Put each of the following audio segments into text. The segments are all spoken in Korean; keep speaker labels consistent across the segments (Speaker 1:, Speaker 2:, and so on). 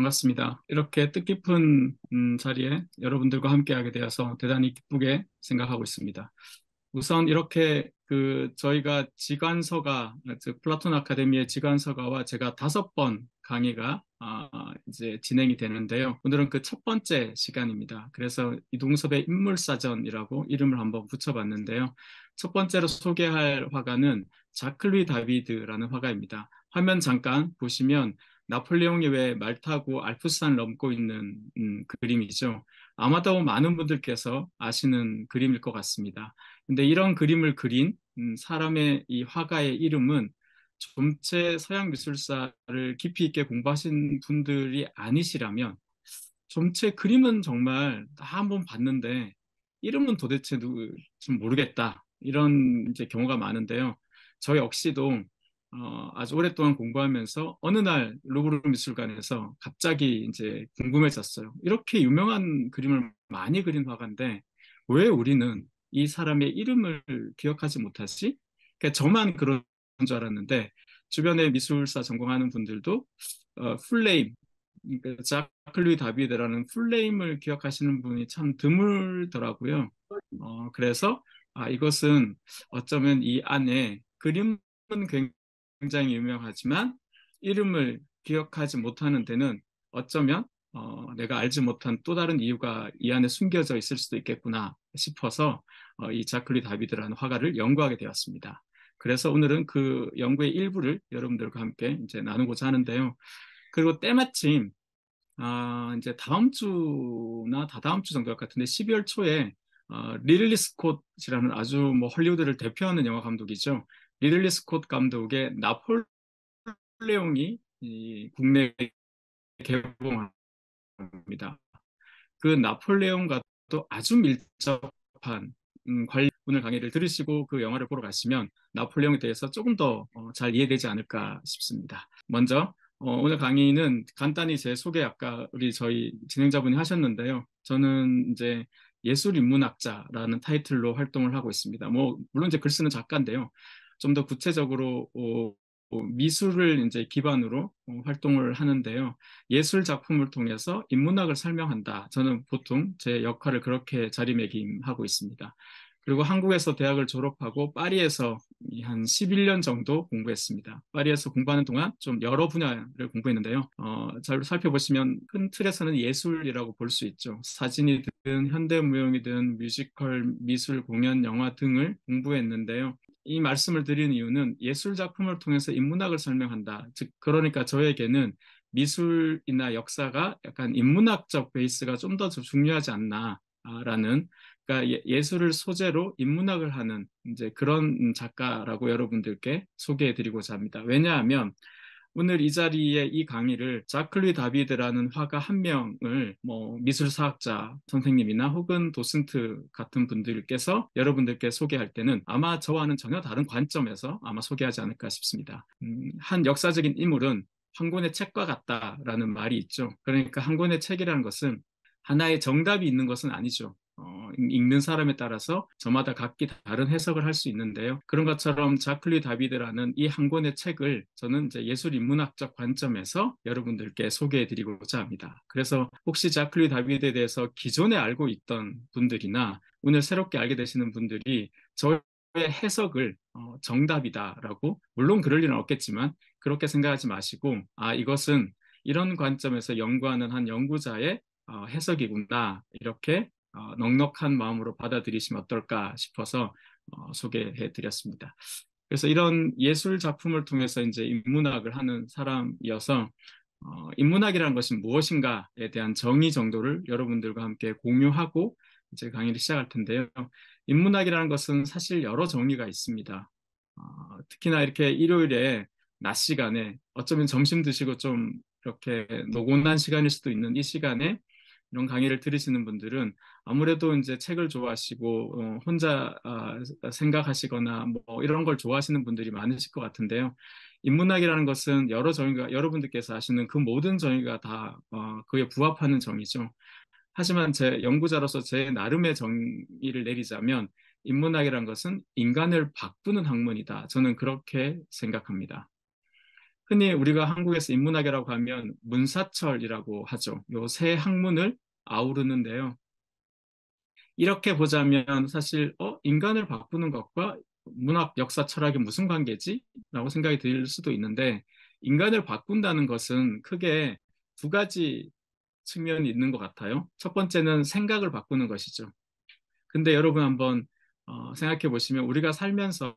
Speaker 1: 반갑습니다. 이렇게 뜻깊은 음, 자리에 여러분들과 함께하게 되어서 대단히 기쁘게 생각하고 있습니다. 우선 이렇게 그 저희가 지관서가 즉 플라톤 아카데미의 지관서가와 제가 다섯 번 강의가 아, 이제 진행이 되는데요. 오늘은 그 첫 번째 시간입니다. 그래서 이동섭의 인물사전이라고 이름을 한번 붙여봤는데요. 첫 번째로 소개할 화가는 자클리 다비드라는 화가입니다. 화면 잠깐 보시면 나폴레옹이 왜 말 타고 알프스산 을 넘고 있는 음, 그림이죠. 아마도 많은 분들께서 아시는 그림일 것 같습니다. 근데 이런 그림을 그린 음, 사람의 이 화가의 이름은 전체 서양 미술사를 깊이 있게 공부하신 분들이 아니시라면 전체 그림은 정말 다 한 번 봤는데 이름은 도대체 누구 좀 모르겠다 이런 이제 경우가 많은데요. 저 역시도 어, 아주 오랫동안 공부하면서 어느 날 루브르 미술관에서 갑자기 이제 궁금해졌어요. 이렇게 유명한 그림을 많이 그린 화가인데 왜 우리는 이 사람의 이름을 기억하지 못하지? 그러니까 저만 그런 줄 알았는데 주변에 미술사 전공하는 분들도 어, 플레임 그러니까 자클루이 다비드라는 플레임을 기억하시는 분이 참 드물더라고요. 어, 그래서 아, 이것은 어쩌면 이 안에 그림은 굉장히 굉장히 유명하지만 이름을 기억하지 못하는 데는 어쩌면 어, 내가 알지 못한 또 다른 이유가 이 안에 숨겨져 있을 수도 있겠구나 싶어서 어, 이 자클리 다비드라는 화가를 연구하게 되었습니다. 그래서 오늘은 그 연구의 일부를 여러분들과 함께 이제 나누고자 하는데요. 그리고 때마침 아, 이제 다음 주나 다다음 주 정도 같은데 12월 초에 어, 릴리 스콧이라는 아주 뭐 헐리우드를 대표하는 영화 감독이죠. 리들리 스콧 감독의 나폴레옹이 이 국내 에 개봉합니다. 그 나폴레옹과 또 아주 밀접한 음, 관리 오늘 강의를 들으시고 그 영화를 보러 가시면 나폴레옹에 대해서 조금 더잘 어, 이해되지 않을까 싶습니다. 먼저 어, 오늘 강의는 간단히 제 소개 아까 우리 저희 진행자분이 하셨는데요. 저는 이제 예술인문학자라는 타이틀로 활동을 하고 있습니다. 뭐 물론 이제 글 쓰는 작가인데요. 좀더 구체적으로 어, 어, 미술을 이제 기반으로 어, 활동을 하는데요. 예술 작품을 통해서 인문학을 설명한다. 저는 보통 제 역할을 그렇게 자리매김하고 있습니다. 그리고 한국에서 대학을 졸업하고 파리에서 한 11년 정도 공부했습니다. 파리에서 공부하는 동안 좀 여러 분야를 공부했는데요. 어, 잘 살펴보시면 큰 틀에서는 예술이라고 볼 수 있죠. 사진이든 현대무용이든 뮤지컬, 미술, 공연, 영화 등을 공부했는데요. 이 말씀을 드리는 이유는 예술 작품을 통해서 인문학을 설명한다. 즉 그러니까 저에게는 미술이나 역사가 약간 인문학적 베이스가 좀 더 중요하지 않나라는 아, 그러니까 예, 예술을 소재로 인문학을 하는 이제 그런 작가라고 여러분들께 소개해 드리고자 합니다. 왜냐하면 오늘 이 자리에 이 강의를 자클리 다비드라는 화가 한 명을 뭐 미술사학자 선생님이나 혹은 도슨트 같은 분들께서 여러분들께 소개할 때는 아마 저와는 전혀 다른 관점에서 아마 소개하지 않을까 싶습니다. 음, 한 역사적인 인물은 한 권의 책과 같다라는 말이 있죠. 그러니까 한 권의 책이라는 것은 하나의 정답이 있는 것은 아니죠. 어, 읽는 사람에 따라서 저마다 각기 다른 해석을 할 수 있는데요. 그런 것처럼 자클리 다비드라는 이 한 권의 책을 저는 이제 예술 인문학적 관점에서 여러분들께 소개해 드리고자 합니다. 그래서 혹시 자클리 다비드에 대해서 기존에 알고 있던 분들이나 오늘 새롭게 알게 되시는 분들이 저의 해석을 어, 정답이다라고 물론 그럴 일은 없겠지만 그렇게 생각하지 마시고 아 이것은 이런 관점에서 연구하는 한 연구자의 어, 해석이구나 이렇게 어, 넉넉한 마음으로 받아들이시면 어떨까 싶어서 어, 소개해 드렸습니다. 그래서 이런 예술 작품을 통해서 이제 인문학을 하는 사람이어서 어, 인문학이라는 것이 무엇인가에 대한 정의 정도를 여러분들과 함께 공유하고 이제 강의를 시작할 텐데요. 인문학이라는 것은 사실 여러 정의가 있습니다. 어, 특히나 이렇게 일요일에 낮 시간에 어쩌면 점심 드시고 좀 이렇게 노곤한 시간일 수도 있는 이 시간에 이런 강의를 들으시는 분들은 아무래도 이제 책을 좋아하시고 어, 혼자 어, 생각하시거나 뭐 이런 걸 좋아하시는 분들이 많으실 것 같은데요. 인문학이라는 것은 여러 정의가 여러분들께서 아시는 그 모든 정의가 다 어, 그에 부합하는 정의죠. 하지만 제 연구자로서 제 나름의 정의를 내리자면 인문학이란 것은 인간을 바꾸는 학문이다. 저는 그렇게 생각합니다. 흔히 우리가 한국에서 인문학이라고 하면 문사철이라고 하죠. 요세 학문을 아우르는데요. 이렇게 보자면 사실 어, 인간을 바꾸는 것과 문학, 역사, 철학이 무슨 관계지? 라고 생각이 들 수도 있는데 인간을 바꾼다는 것은 크게 두 가지 측면이 있는 것 같아요. 첫 번째는 생각을 바꾸는 것이죠. 근데 여러분 한번 어, 생각해 보시면 우리가 살면서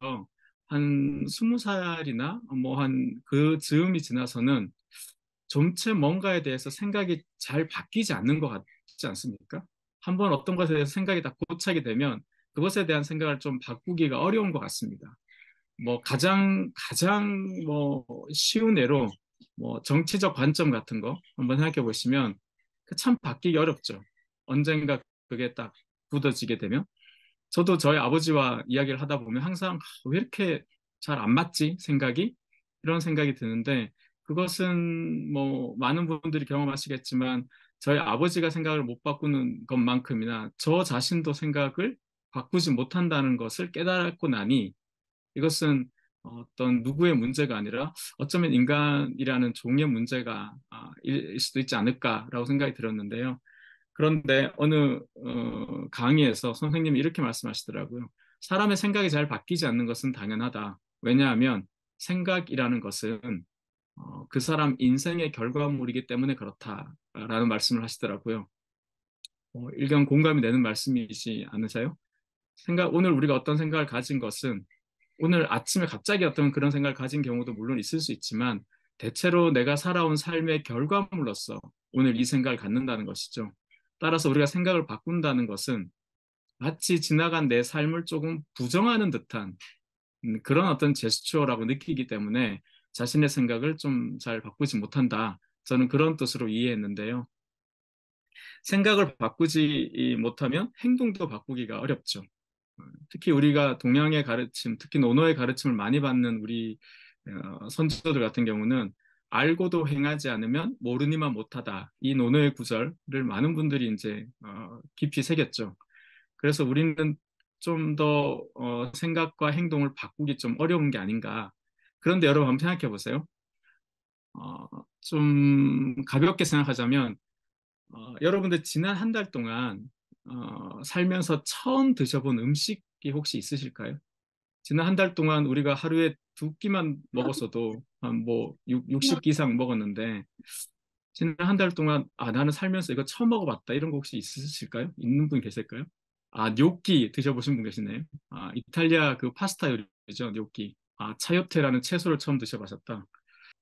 Speaker 1: 한 스무 살이나 뭐 한 그 즈음이 지나서는 전체 뭔가에 대해서 생각이 잘 바뀌지 않는 것 같지 않습니까? 한번 어떤 것에 대해서 생각이 다 고착이 되면 그것에 대한 생각을 좀 바꾸기가 어려운 것 같습니다. 뭐 가장 가장 뭐 쉬운 예로 뭐 정치적 관점 같은 거 한번 생각해 보시면 그 참 바뀌기 어렵죠. 언젠가 그게 딱 굳어지게 되면 저도 저희 아버지와 이야기를 하다 보면 항상 아, 왜 이렇게 잘 안 맞지 생각이 이런 생각이 드는데 그것은 뭐 많은 분들이 경험하시겠지만 저희 아버지가 생각을 못 바꾸는 것만큼이나 저 자신도 생각을 바꾸지 못한다는 것을 깨달았고 나니 이것은 어떤 누구의 문제가 아니라 어쩌면 인간이라는 종의 문제가 아, 일 수도 있지 않을까라고 생각이 들었는데요. 그런데 어느 어, 강의에서 선생님이 이렇게 말씀하시더라고요. 사람의 생각이 잘 바뀌지 않는 것은 당연하다. 왜냐하면 생각이라는 것은 어, 그 사람 인생의 결과물이기 때문에 그렇다라는 말씀을 하시더라고요. 어, 일견 공감이 되는 말씀이지 않으세요? 생각 오늘 우리가 어떤 생각을 가진 것은 오늘 아침에 갑자기 어떤 그런 생각을 가진 경우도 물론 있을 수 있지만 대체로 내가 살아온 삶의 결과물로서 오늘 이 생각을 갖는다는 것이죠. 따라서 우리가 생각을 바꾼다는 것은 마치 지나간 내 삶을 조금 부정하는 듯한 음, 그런 어떤 제스처라고 느끼기 때문에 자신의 생각을 좀 잘 바꾸지 못한다. 저는 그런 뜻으로 이해했는데요. 생각을 바꾸지 못하면 행동도 바꾸기가 어렵죠. 특히 우리가 동양의 가르침, 특히 논어의 가르침을 많이 받는 우리 어, 선지자들 같은 경우는 알고도 행하지 않으면 모르니만 못하다. 이 논어의 구절을 많은 분들이 이제 어, 깊이 새겼죠. 그래서 우리는 좀더 어, 생각과 행동을 바꾸기 좀 어려운 게 아닌가 그런데 여러분 한번 생각해 보세요. 어, 좀 가볍게 생각하자면 어, 여러분들 지난 한 달 동안 어, 살면서 처음 드셔본 음식이 혹시 있으실까요? 지난 한 달 동안 우리가 하루에 두 끼만 먹었어도 한뭐 60끼 이상 먹었는데 지난 한 달 동안 아 나는 살면서 이거 처음 먹어봤다 이런 거 혹시 있으실까요? 있는 분 계실까요? 아 뇨끼 드셔보신 분 계시네요. 아 이탈리아 그 파스타 요리죠 뇨끼. 아, 차엽태라는 채소를 처음 드셔보셨다.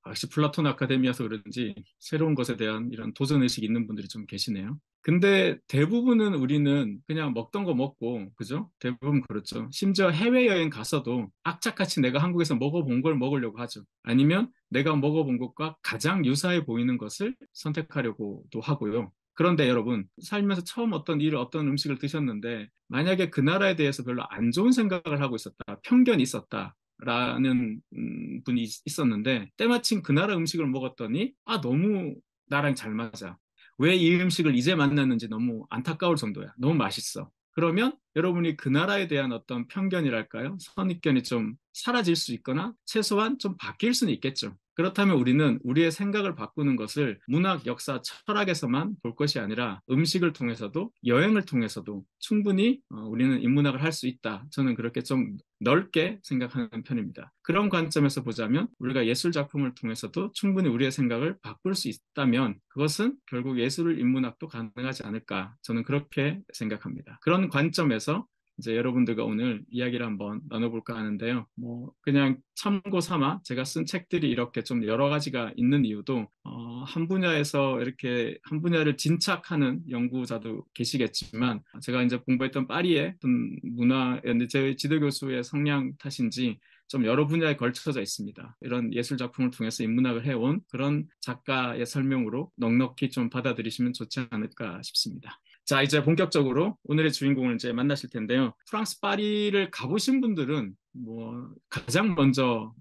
Speaker 1: 아, 역시 플라톤 아카데미아서 그런지 새로운 것에 대한 이런 도전의식이 있는 분들이 좀 계시네요. 근데 대부분은 우리는 그냥 먹던 거 먹고, 그죠? 대부분 그렇죠. 심지어 해외여행 가서도 악착같이 내가 한국에서 먹어본 걸 먹으려고 하죠. 아니면 내가 먹어본 것과 가장 유사해 보이는 것을 선택하려고도 하고요. 그런데 여러분, 살면서 처음 어떤 일을, 어떤 음식을 드셨는데, 만약에 그 나라에 대해서 별로 안 좋은 생각을 하고 있었다, 편견이 있었다, 라는 음, 분이 있었는데 때마침 그 나라 음식을 먹었더니 아 너무 나랑 잘 맞아 왜 이 음식을 이제 만났는지 너무 안타까울 정도야 너무 맛있어 그러면 여러분이 그 나라에 대한 어떤 편견이랄까요 선입견이 좀 사라질 수 있거나 최소한 좀 바뀔 수는 있겠죠 그렇다면 우리는 우리의 생각을 바꾸는 것을 문학, 역사, 철학에서만 볼 것이 아니라 음식을 통해서도 여행을 통해서도 충분히 어, 우리는 인문학을 할 수 있다. 저는 그렇게 좀 넓게 생각하는 편입니다. 그런 관점에서 보자면 우리가 예술 작품을 통해서도 충분히 우리의 생각을 바꿀 수 있다면 그것은 결국 예술을 인문학도 가능하지 않을까 저는 그렇게 생각합니다. 그런 관점에서 이제 여러분들과 오늘 이야기를 한번 나눠볼까 하는데요. 뭐 그냥 참고 삼아 제가 쓴 책들이 이렇게 좀 여러 가지가 있는 이유도 어, 한 분야에서 이렇게 한 분야를 진착하는 연구자도 계시겠지만 제가 이제 공부했던 파리의 어떤 문화 제 지도 교수의 성향 탓인지 좀 여러 분야에 걸쳐져 있습니다. 이런 예술 작품을 통해서 인문학을 해온 그런 작가의 설명으로 넉넉히 좀 받아들이시면 좋지 않을까 싶습니다. 자, 이제 본격적으로 오늘의 주인공을 이제 만나실 텐데요. 프랑스 파리를 가보신 분들은 뭐 가장 먼저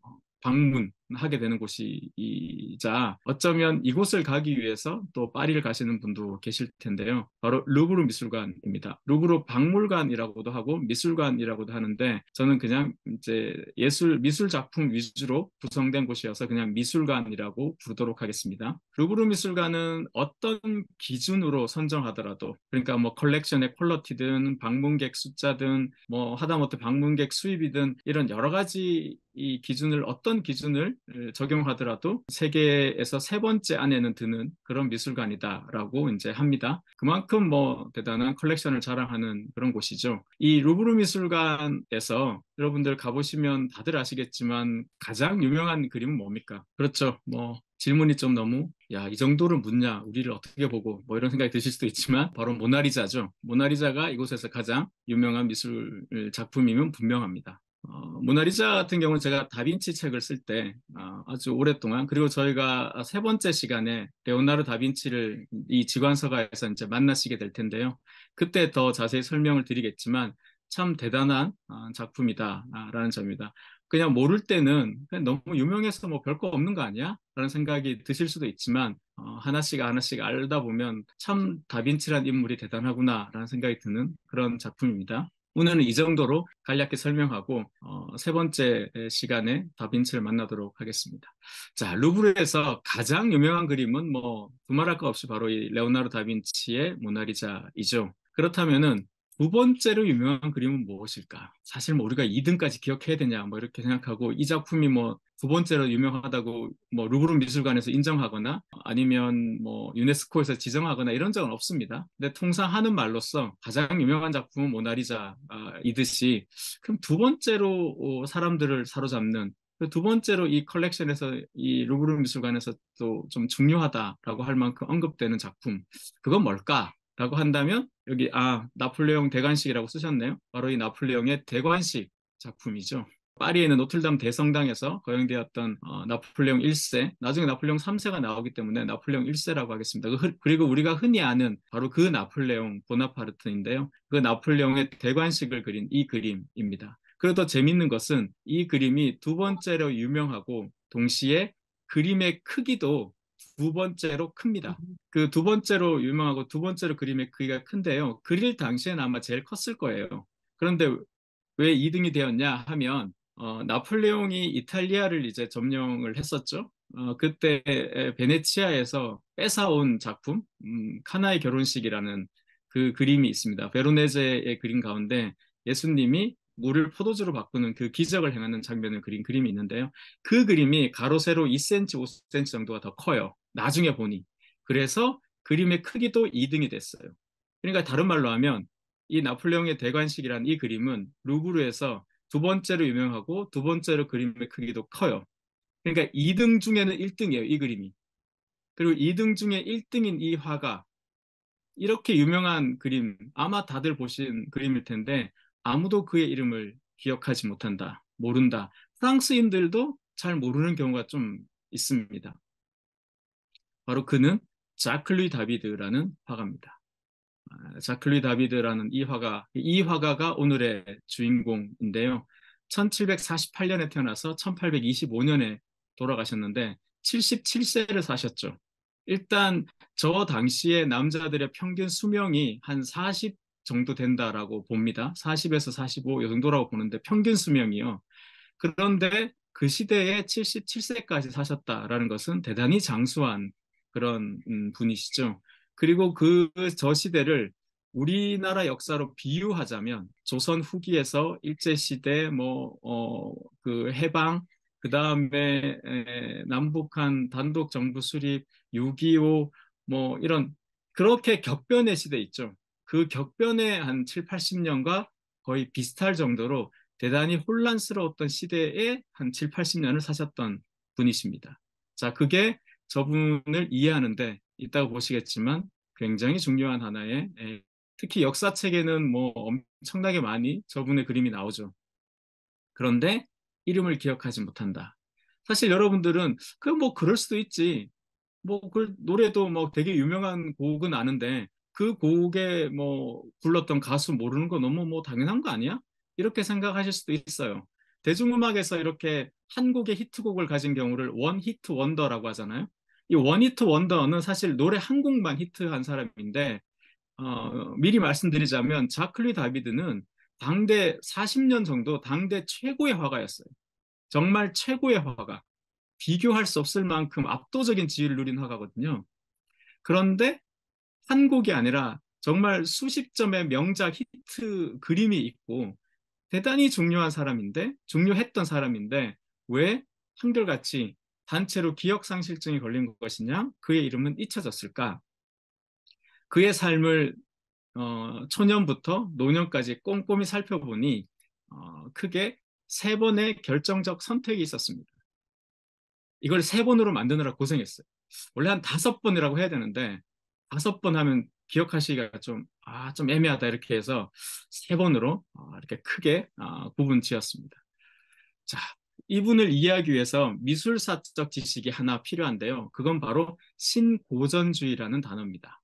Speaker 1: 방문 하게 되는 곳이자 어쩌면 이곳을 가기 위해서 또 파리를 가시는 분도 계실 텐데요. 바로 루브르 미술관입니다. 루브르 박물관이라고도 하고 미술관이라고도 하는데 저는 그냥 이제 예술 미술 작품 위주로 구성된 곳이어서 그냥 미술관이라고 부르도록 하겠습니다. 루브르 미술관은 어떤 기준으로 선정하더라도 그러니까 뭐 컬렉션의 퀄러티든 방문객 숫자든 뭐 하다못해 방문객 수입이든 이런 여러 가지 이 기준을 어떤 기준을 적용하더라도 세계에서 세 번째 안에는 드는 그런 미술관이다라고 이제 합니다. 그만큼 뭐 대단한 컬렉션을 자랑하는 그런 곳이죠. 이 루브르 미술관에서 여러분들 가보시면 다들 아시겠지만 가장 유명한 그림은 뭡니까? 그렇죠. 뭐 질문이 좀 너무 야 이 정도로 묻냐 우리를 어떻게 보고 뭐 이런 생각이 드실 수도 있지만 바로 모나리자죠 모나리자가 이곳에서 가장 유명한 미술 작품이면 분명합니다 어, 모나리자 같은 경우는 제가 다빈치 책을 쓸때 어, 아주 오랫동안 그리고 저희가 세 번째 시간에 레오나르 다빈치를 이 지관서가에서 이제 만나시게 될 텐데요. 그때 더 자세히 설명을 드리겠지만 참 대단한 어, 작품이다라는 아, 점입니다. 그냥 모를 때는 그냥 너무 유명해서 뭐 별 거 없는 거 아니야? 라는 생각이 드실 수도 있지만 어, 하나씩 하나씩 알다 보면 참 다빈치란 인물이 대단하구나라는 생각이 드는 그런 작품입니다. 오늘은 이 정도로 간략히 설명하고 어, 세 번째 시간에 다빈치를 만나도록 하겠습니다. 자, 루브르에서 가장 유명한 그림은 뭐 두말할 것 없이 바로 이 레오나르 다빈치의 모나리자이죠. 그렇다면은 두 번째로 유명한 그림은 무엇일까? 사실 뭐 우리가 2등까지 기억해야 되냐 뭐 이렇게 생각하고 이 작품이 뭐 두 번째로 유명하다고 뭐 루브르 미술관에서 인정하거나 아니면 뭐 유네스코에서 지정하거나 이런 적은 없습니다. 근데 통상 하는 말로서 가장 유명한 작품은 모나리자이듯이 아, 그럼 두 번째로 어, 사람들을 사로잡는 그 두 번째로 이 컬렉션에서 이 루브르 미술관에서 또 좀 중요하다라고 할 만큼 언급되는 작품 그건 뭘까? 라고 한다면 여기 아 나폴레옹 대관식이라고 쓰셨네요. 바로 이 나폴레옹의 대관식 작품이죠. 파리에는 노틀담 대성당에서 거행되었던 어, 나폴레옹 1세, 나중에 나폴레옹 3세가 나오기 때문에 나폴레옹 1세라고 하겠습니다. 그, 그리고 우리가 흔히 아는 바로 그 나폴레옹 보나파르트인데요. 그 나폴레옹의 대관식을 그린 이 그림입니다. 그리고 더 재밌는 것은 이 그림이 두 번째로 유명하고 동시에 그림의 크기도 두 번째로 큽니다. 음. 그두 번째로 유명하고 두 번째로 그림의 크기가 큰데요. 그릴 당시에는 아마 제일 컸을 거예요. 그런데 왜 2등이 되었냐 하면 어, 나폴레옹이 이탈리아를 이제 점령을 했었죠. 어, 그때 베네치아에서 뺏어온 작품 음, 카나의 결혼식이라는 그 그림이 있습니다. 베로네제의 그림 가운데 예수님이 물을 포도주로 바꾸는 그 기적을 행하는 장면을 그린 그림이 있는데요. 그 그림이 가로 세로 2cm, 5cm 정도가 더 커요. 나중에 보니. 그래서 그림의 크기도 2등이 됐어요. 그러니까 다른 말로 하면 이 나폴레옹의 대관식이란 이 그림은 루브르에서 두 번째로 유명하고 두 번째로 그림의 크기도 커요. 그러니까 2등 중에는 1등이에요. 이 그림이. 그리고 2등 중에 1등인 이 화가 이렇게 유명한 그림 아마 다들 보신 그림일 텐데 아무도 그의 이름을 기억하지 못한다. 모른다. 프랑스인들도 잘 모르는 경우가 좀 있습니다. 바로 그는 자클리 다비드라는 화가입니다. 아, 자클리 다비드라는 이 화가, 이 화가가 오늘의 주인공인데요. 1748년에 태어나서 1825년에 돌아가셨는데 77세를 사셨죠. 일단 저 당시에 남자들의 평균 수명이 한 40 정도 된다라고 봅니다. 40에서 45 정도라고 보는데 평균 수명이요. 그런데 그 시대에 77세까지 사셨다라는 것은 대단히 장수한 그런 음, 분이시죠. 그리고 그 저 시대를 우리나라 역사로 비유하자면 조선 후기에서 일제 시대 뭐 어 그 해방 그 다음에 남북한 단독 정부 수립 6.25 뭐 이런 그렇게 격변의 시대 있죠. 그 격변의 한 7, 80년과 거의 비슷할 정도로 대단히 혼란스러웠던 시대에 한 7, 80년을 사셨던 분이십니다. 자, 그게 저분을 이해하는데 있다고 보시겠지만 굉장히 중요한 하나의 특히 역사책에는 뭐 엄청나게 많이 저분의 그림이 나오죠. 그런데 이름을 기억하지 못한다. 사실 여러분들은 그 뭐 그럴 수도 있지. 뭐 그 노래도 뭐 되게 유명한 곡은 아는데 그 곡에 뭐 불렀던 가수 모르는 거 너무 뭐 당연한 거 아니야? 이렇게 생각하실 수도 있어요. 대중음악에서 이렇게 한국의 히트곡을 가진 경우를 원 히트 원더라고 하잖아요. 이 원히트 원더는 사실 노래 한 곡만 히트한 사람인데 어, 미리 말씀드리자면 자클리 다비드는 당대 40년 정도 당대 최고의 화가였어요. 정말 최고의 화가. 비교할 수 없을 만큼 압도적인 지위를 누린 화가거든요. 그런데 한 곡이 아니라 정말 수십 점의 명작 히트 그림이 있고 대단히 중요한 사람인데 중요했던 사람인데 왜 한결같이 단체로 기억상실증이 걸린 것이냐 그의 이름은 잊혀졌을까 그의 삶을 어, 초년부터 노년까지 꼼꼼히 살펴보니 어, 크게 세 번의 결정적 선택이 있었습니다. 이걸 세 번으로 만드느라 고생했어요. 원래 한 다섯 번이라고 해야 되는데 다섯 번 하면 기억하시기가 좀, 아, 좀 애매하다 이렇게 해서 세 번으로 어, 이렇게 크게 어, 구분 지었습니다. 자, 이분을 이해하기 위해서 미술사적 지식이 하나 필요한데요. 그건 바로 신고전주의라는 단어입니다.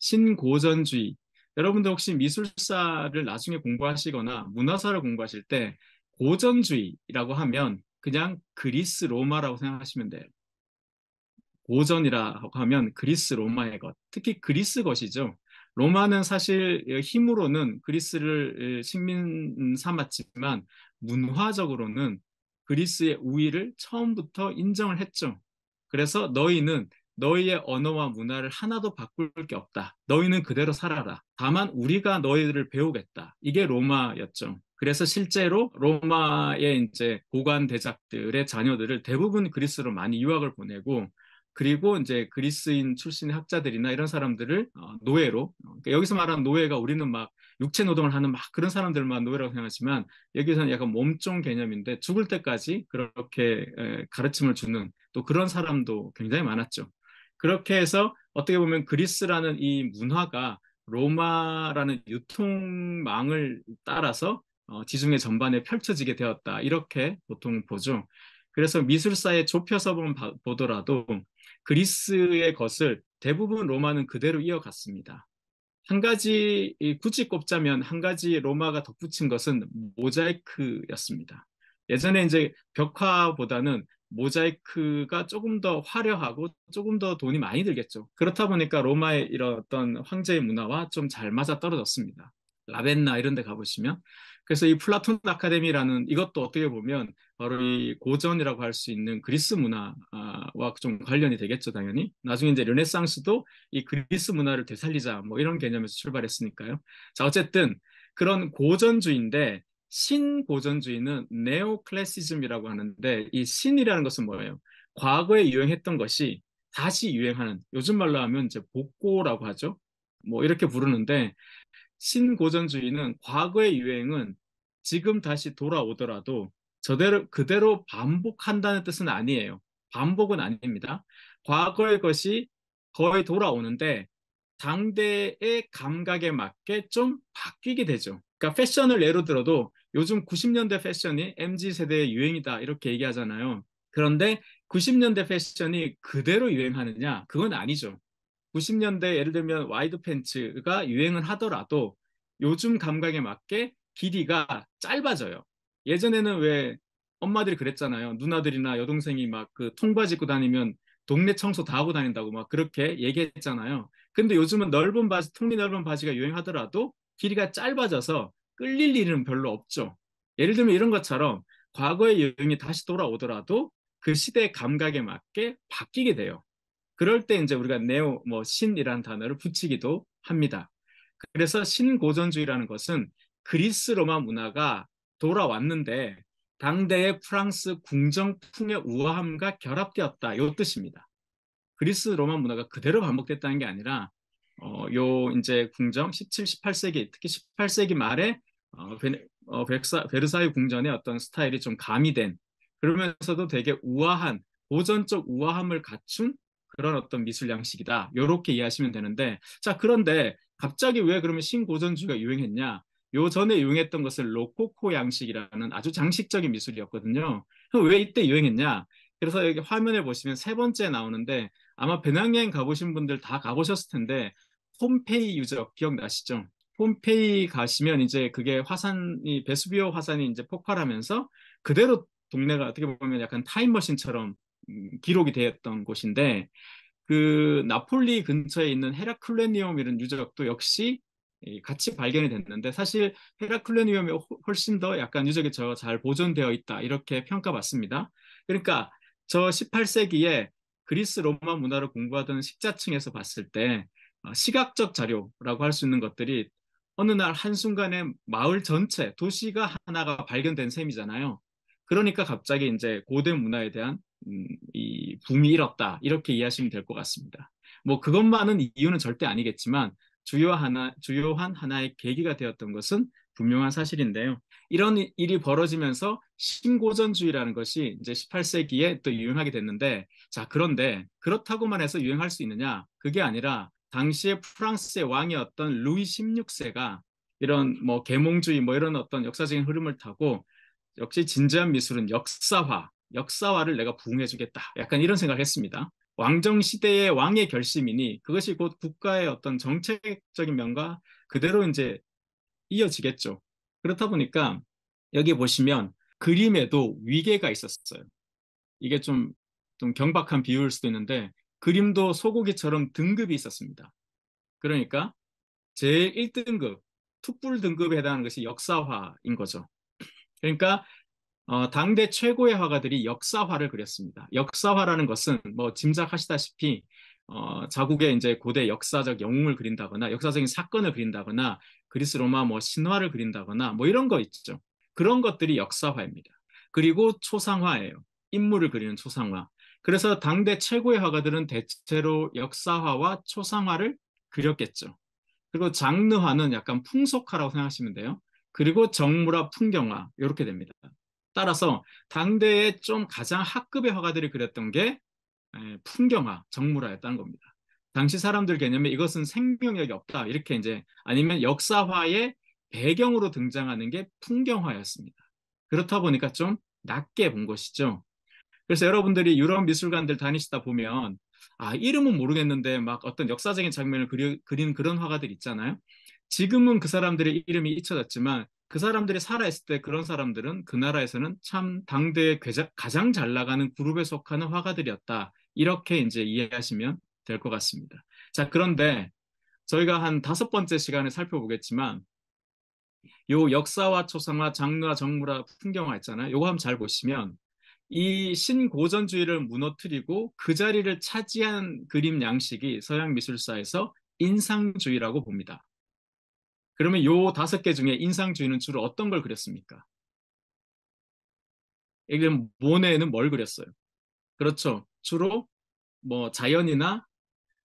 Speaker 1: 신고전주의. 여러분들 혹시 미술사를 나중에 공부하시거나 문화사를 공부하실 때 고전주의라고 하면 그냥 그리스 로마라고 생각하시면 돼요. 고전이라고 하면 그리스 로마의 것, 특히 그리스 것이죠. 로마는 사실 힘으로는 그리스를 어, 식민 삼았지만 문화적으로는 그리스의 우위를 처음부터 인정을 했죠. 그래서 너희는 너희의 언어와 문화를 하나도 바꿀 게 없다. 너희는 그대로 살아라. 다만 우리가 너희들을 배우겠다. 이게 로마였죠. 그래서 실제로 로마의 이제 고관 대작들의 자녀들을 대부분 그리스로 많이 유학을 보내고 그리고 이제 그리스인 출신의 학자들이나 이런 사람들을 어, 노예로 어, 그러니까 여기서 말하는 노예가 우리는 막 육체 노동을 하는 막 그런 사람들만 노예라고 생각하지만 여기서는 약간 몸종 개념인데 죽을 때까지 그렇게 가르침을 주는 또 그런 사람도 굉장히 많았죠. 그렇게 해서 어떻게 보면 그리스라는 이 문화가 로마라는 유통망을 따라서 어, 지중해 전반에 펼쳐지게 되었다. 이렇게 보통 보죠. 그래서 미술사에 좁혀서 보더라도 그리스의 것을 대부분 로마는 그대로 이어갔습니다. 한 가지 굳이 꼽자면 한 가지 로마가 덧붙인 것은 모자이크였습니다. 예전에 이제 벽화보다는 모자이크가 조금 더 화려하고 조금 더 돈이 많이 들겠죠. 그렇다 보니까 로마의 이런 어떤 황제의 문화와 좀 잘 맞아 떨어졌습니다. 라벤나 이런 데 가보시면 그래서 이 플라톤 아카데미라는 이것도 어떻게 보면 바로 이 고전이라고 할 수 있는 그리스 문화와 좀 관련이 되겠죠 당연히 나중에 이제 르네상스도 이 그리스 문화를 되살리자 뭐 이런 개념에서 출발했으니까요 자 어쨌든 그런 고전주의인데 신고전주의는 네오클래시즘이라고 하는데 이 신이라는 것은 뭐예요 과거에 유행했던 것이 다시 유행하는 요즘 말로 하면 이제 복고라고 하죠 뭐 이렇게 부르는데 신고전주의는 과거의 유행은 지금 다시 돌아오더라도 저대로 그대로 반복한다는 뜻은 아니에요. 반복은 아닙니다. 과거의 것이 거의 돌아오는데 당대의 감각에 맞게 좀 바뀌게 되죠. 그러니까 패션을 예로 들어도 요즘 90년대 패션이 MZ 세대의 유행이다 이렇게 얘기하잖아요. 그런데 90년대 패션이 그대로 유행하느냐? 그건 아니죠. 90년대 예를 들면 와이드 팬츠가 유행을 하더라도 요즘 감각에 맞게 길이가 짧아져요. 예전에는 왜 엄마들이 그랬잖아요. 누나들이나 여동생이 막 그 통바지 입고 다니면 동네 청소 다 하고 다닌다고 막 그렇게 얘기했잖아요. 근데 요즘은 넓은 바지, 통리 넓은 바지가 유행하더라도 길이가 짧아져서 끌릴 일은 별로 없죠. 예를 들면 이런 것처럼 과거의 유행이 다시 돌아오더라도 그 시대의 감각에 맞게 바뀌게 돼요. 그럴 때 이제 우리가 네오 뭐 신이라는 단어를 붙이기도 합니다. 그래서 신고전주의라는 것은 그리스 로마 문화가 돌아왔는데 당대의 프랑스 궁정풍의 우아함과 결합되었다. 요 뜻입니다. 그리스 로마 문화가 그대로 반복됐다는 게 아니라 어, 요 이제 궁정 17, 18세기 특히 18세기 말에 어, 베, 어, 베르사, 베르사유 궁전의 어떤 스타일이 좀 가미된 그러면서도 되게 우아한 고전적 우아함을 갖춘 그런 어떤 미술 양식이다. 이렇게 이해하시면 되는데 자 그런데 갑자기 왜 그러면 신고전주가 유행했냐? 요 전에 유행했던 것은 로코코 양식이라는 아주 장식적인 미술이었거든요. 그럼 왜 이때 유행했냐? 그래서 여기 화면에 보시면 세 번째 나오는데 아마 배낭여행 가보신 분들 다 가보셨을 텐데 폼페이 유적 기억나시죠? 폼페이 가시면 이제 그게 화산이 베수비오 화산이 이제 폭발하면서 그대로 동네가 어떻게 보면 약간 타임머신처럼 기록이 되었던 곳인데 그 나폴리 근처에 있는 헤라클레니움이라는 유적도 역시 같이 발견이 됐는데 사실 헤라클레니움이 훨씬 더 약간 유적이 저잘 보존되어 있다 이렇게 평가받습니다. 그러니까 저 18세기에 그리스 로마 문화를 공부하던 식자층에서 봤을 때 어, 시각적 자료라고 할 수 있는 것들이 어느 날 한순간에 마을 전체 도시가 하나가 발견된 셈이잖아요. 그러니까 갑자기 이제 고대 문화에 대한 음, 이 붐이 일었다 이렇게 이해하시면 될 것 같습니다. 뭐 그것만은 이유는 절대 아니겠지만 주요 하나 주요한 하나의 계기가 되었던 것은 분명한 사실인데요. 이런 일이 벌어지면서 신고전주의라는 것이 이제 18세기에 또 유행하게 됐는데 자 그런데 그렇다고만 해서 유행할 수 있느냐 그게 아니라 당시에 프랑스의 왕이었던 루이 16세가 이런 뭐 계몽주의 뭐 이런 어떤 역사적인 흐름을 타고 역시 진지한 미술은 역사화 역사화를 내가 부흥해주겠다. 약간 이런 생각을 했습니다. 왕정 시대의 왕의 결심이니 그것이 곧 국가의 어떤 정책적인 면과 그대로 이제 이어지겠죠. 그렇다 보니까 여기 보시면 그림에도 위계가 있었어요. 이게 좀, 좀 경박한 비유일 수도 있는데 그림도 소고기처럼 등급이 있었습니다. 그러니까 제 1등급, 투불 등급에 해당하는 것이 역사화인 거죠. 그러니까 어, 당대 최고의 화가들이 역사화를 그렸습니다. 역사화라는 것은 뭐 짐작하시다시피 어, 자국의 이제 고대 역사적 영웅을 그린다거나 역사적인 사건을 그린다거나 그리스 로마 뭐 신화를 그린다거나 뭐 이런 거 있죠. 그런 것들이 역사화입니다. 그리고 초상화예요. 인물을 그리는 초상화. 그래서 당대 최고의 화가들은 대체로 역사화와 초상화를 그렸겠죠. 그리고 장르화는 약간 풍속화라고 생각하시면 돼요. 그리고 정물화, 풍경화 이렇게 됩니다. 따라서 당대에 좀 가장 학급의 화가들이 그렸던 게 풍경화, 정물화였다는 겁니다. 당시 사람들 개념에 이것은 생명력이 없다 이렇게 이제 아니면 역사화의 배경으로 등장하는 게 풍경화였습니다. 그렇다 보니까 좀 낮게 본 것이죠. 그래서 여러분들이 유럽 미술관들 다니시다 보면 아 이름은 모르겠는데 막 어떤 역사적인 장면을 그리, 그린 그런 화가들 있잖아요. 지금은 그 사람들의 이름이 잊혀졌지만 그 사람들이 살아있을 때 그런 사람들은 그 나라에서는 참 당대의 가장 잘 나가는 그룹에 속하는 화가들이었다. 이렇게 이제 이해하시면 될 것 같습니다. 자, 그런데 저희가 한 다섯 번째 시간에 살펴보겠지만 요 역사와 초상화, 장르와 정물화, 풍경화 있잖아요. 요거 한번 잘 보시면 이 신고전주의를 무너뜨리고 그 자리를 차지한 그림 양식이 서양 미술사에서 인상주의라고 봅니다. 그러면 요 다섯 개 중에 인상주의는 주로 어떤 걸 그렸습니까? 예를 모네는 뭘 그렸어요? 그렇죠. 주로 뭐 자연이나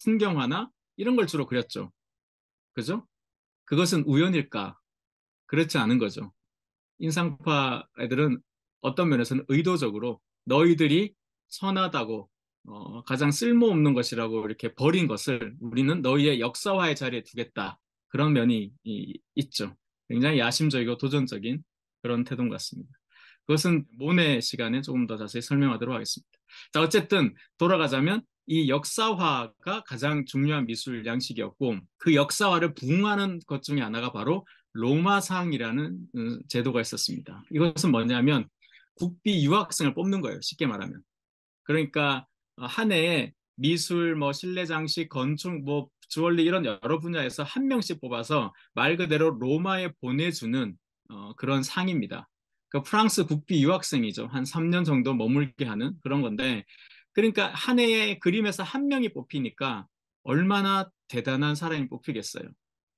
Speaker 1: 풍경화나 이런 걸 주로 그렸죠. 그죠? 그것은 우연일까? 그렇지 않은 거죠. 인상파 애들은 어떤 면에서는 의도적으로 너희들이 선하다고 어, 가장 쓸모없는 것이라고 이렇게 버린 것을 우리는 너희의 역사화의 자리에 두겠다 그런 면이 이, 있죠. 굉장히 야심적이고 도전적인 그런 태도인 것 같습니다. 그것은 모네 시간에 조금 더 자세히 설명하도록 하겠습니다. 자, 어쨌든 돌아가자면 이 역사화가 가장 중요한 미술 양식이었고 그 역사화를 부흥하는 것 중에 하나가 바로 로마상이라는 음, 제도가 있었습니다. 이것은 뭐냐면 국비 유학생을 뽑는 거예요. 쉽게 말하면. 그러니까 한 해에 미술, 뭐 실내 장식, 건축, 뭐 주얼리 이런 여러 분야에서 한 명씩 뽑아서 말 그대로 로마에 보내주는 어, 그런 상입니다. 그러니까 프랑스 국비 유학생이죠. 한 3년 정도 머물게 하는 그런 건데 그러니까 한해의 그림에서 한 명이 뽑히니까 얼마나 대단한 사람이 뽑히겠어요.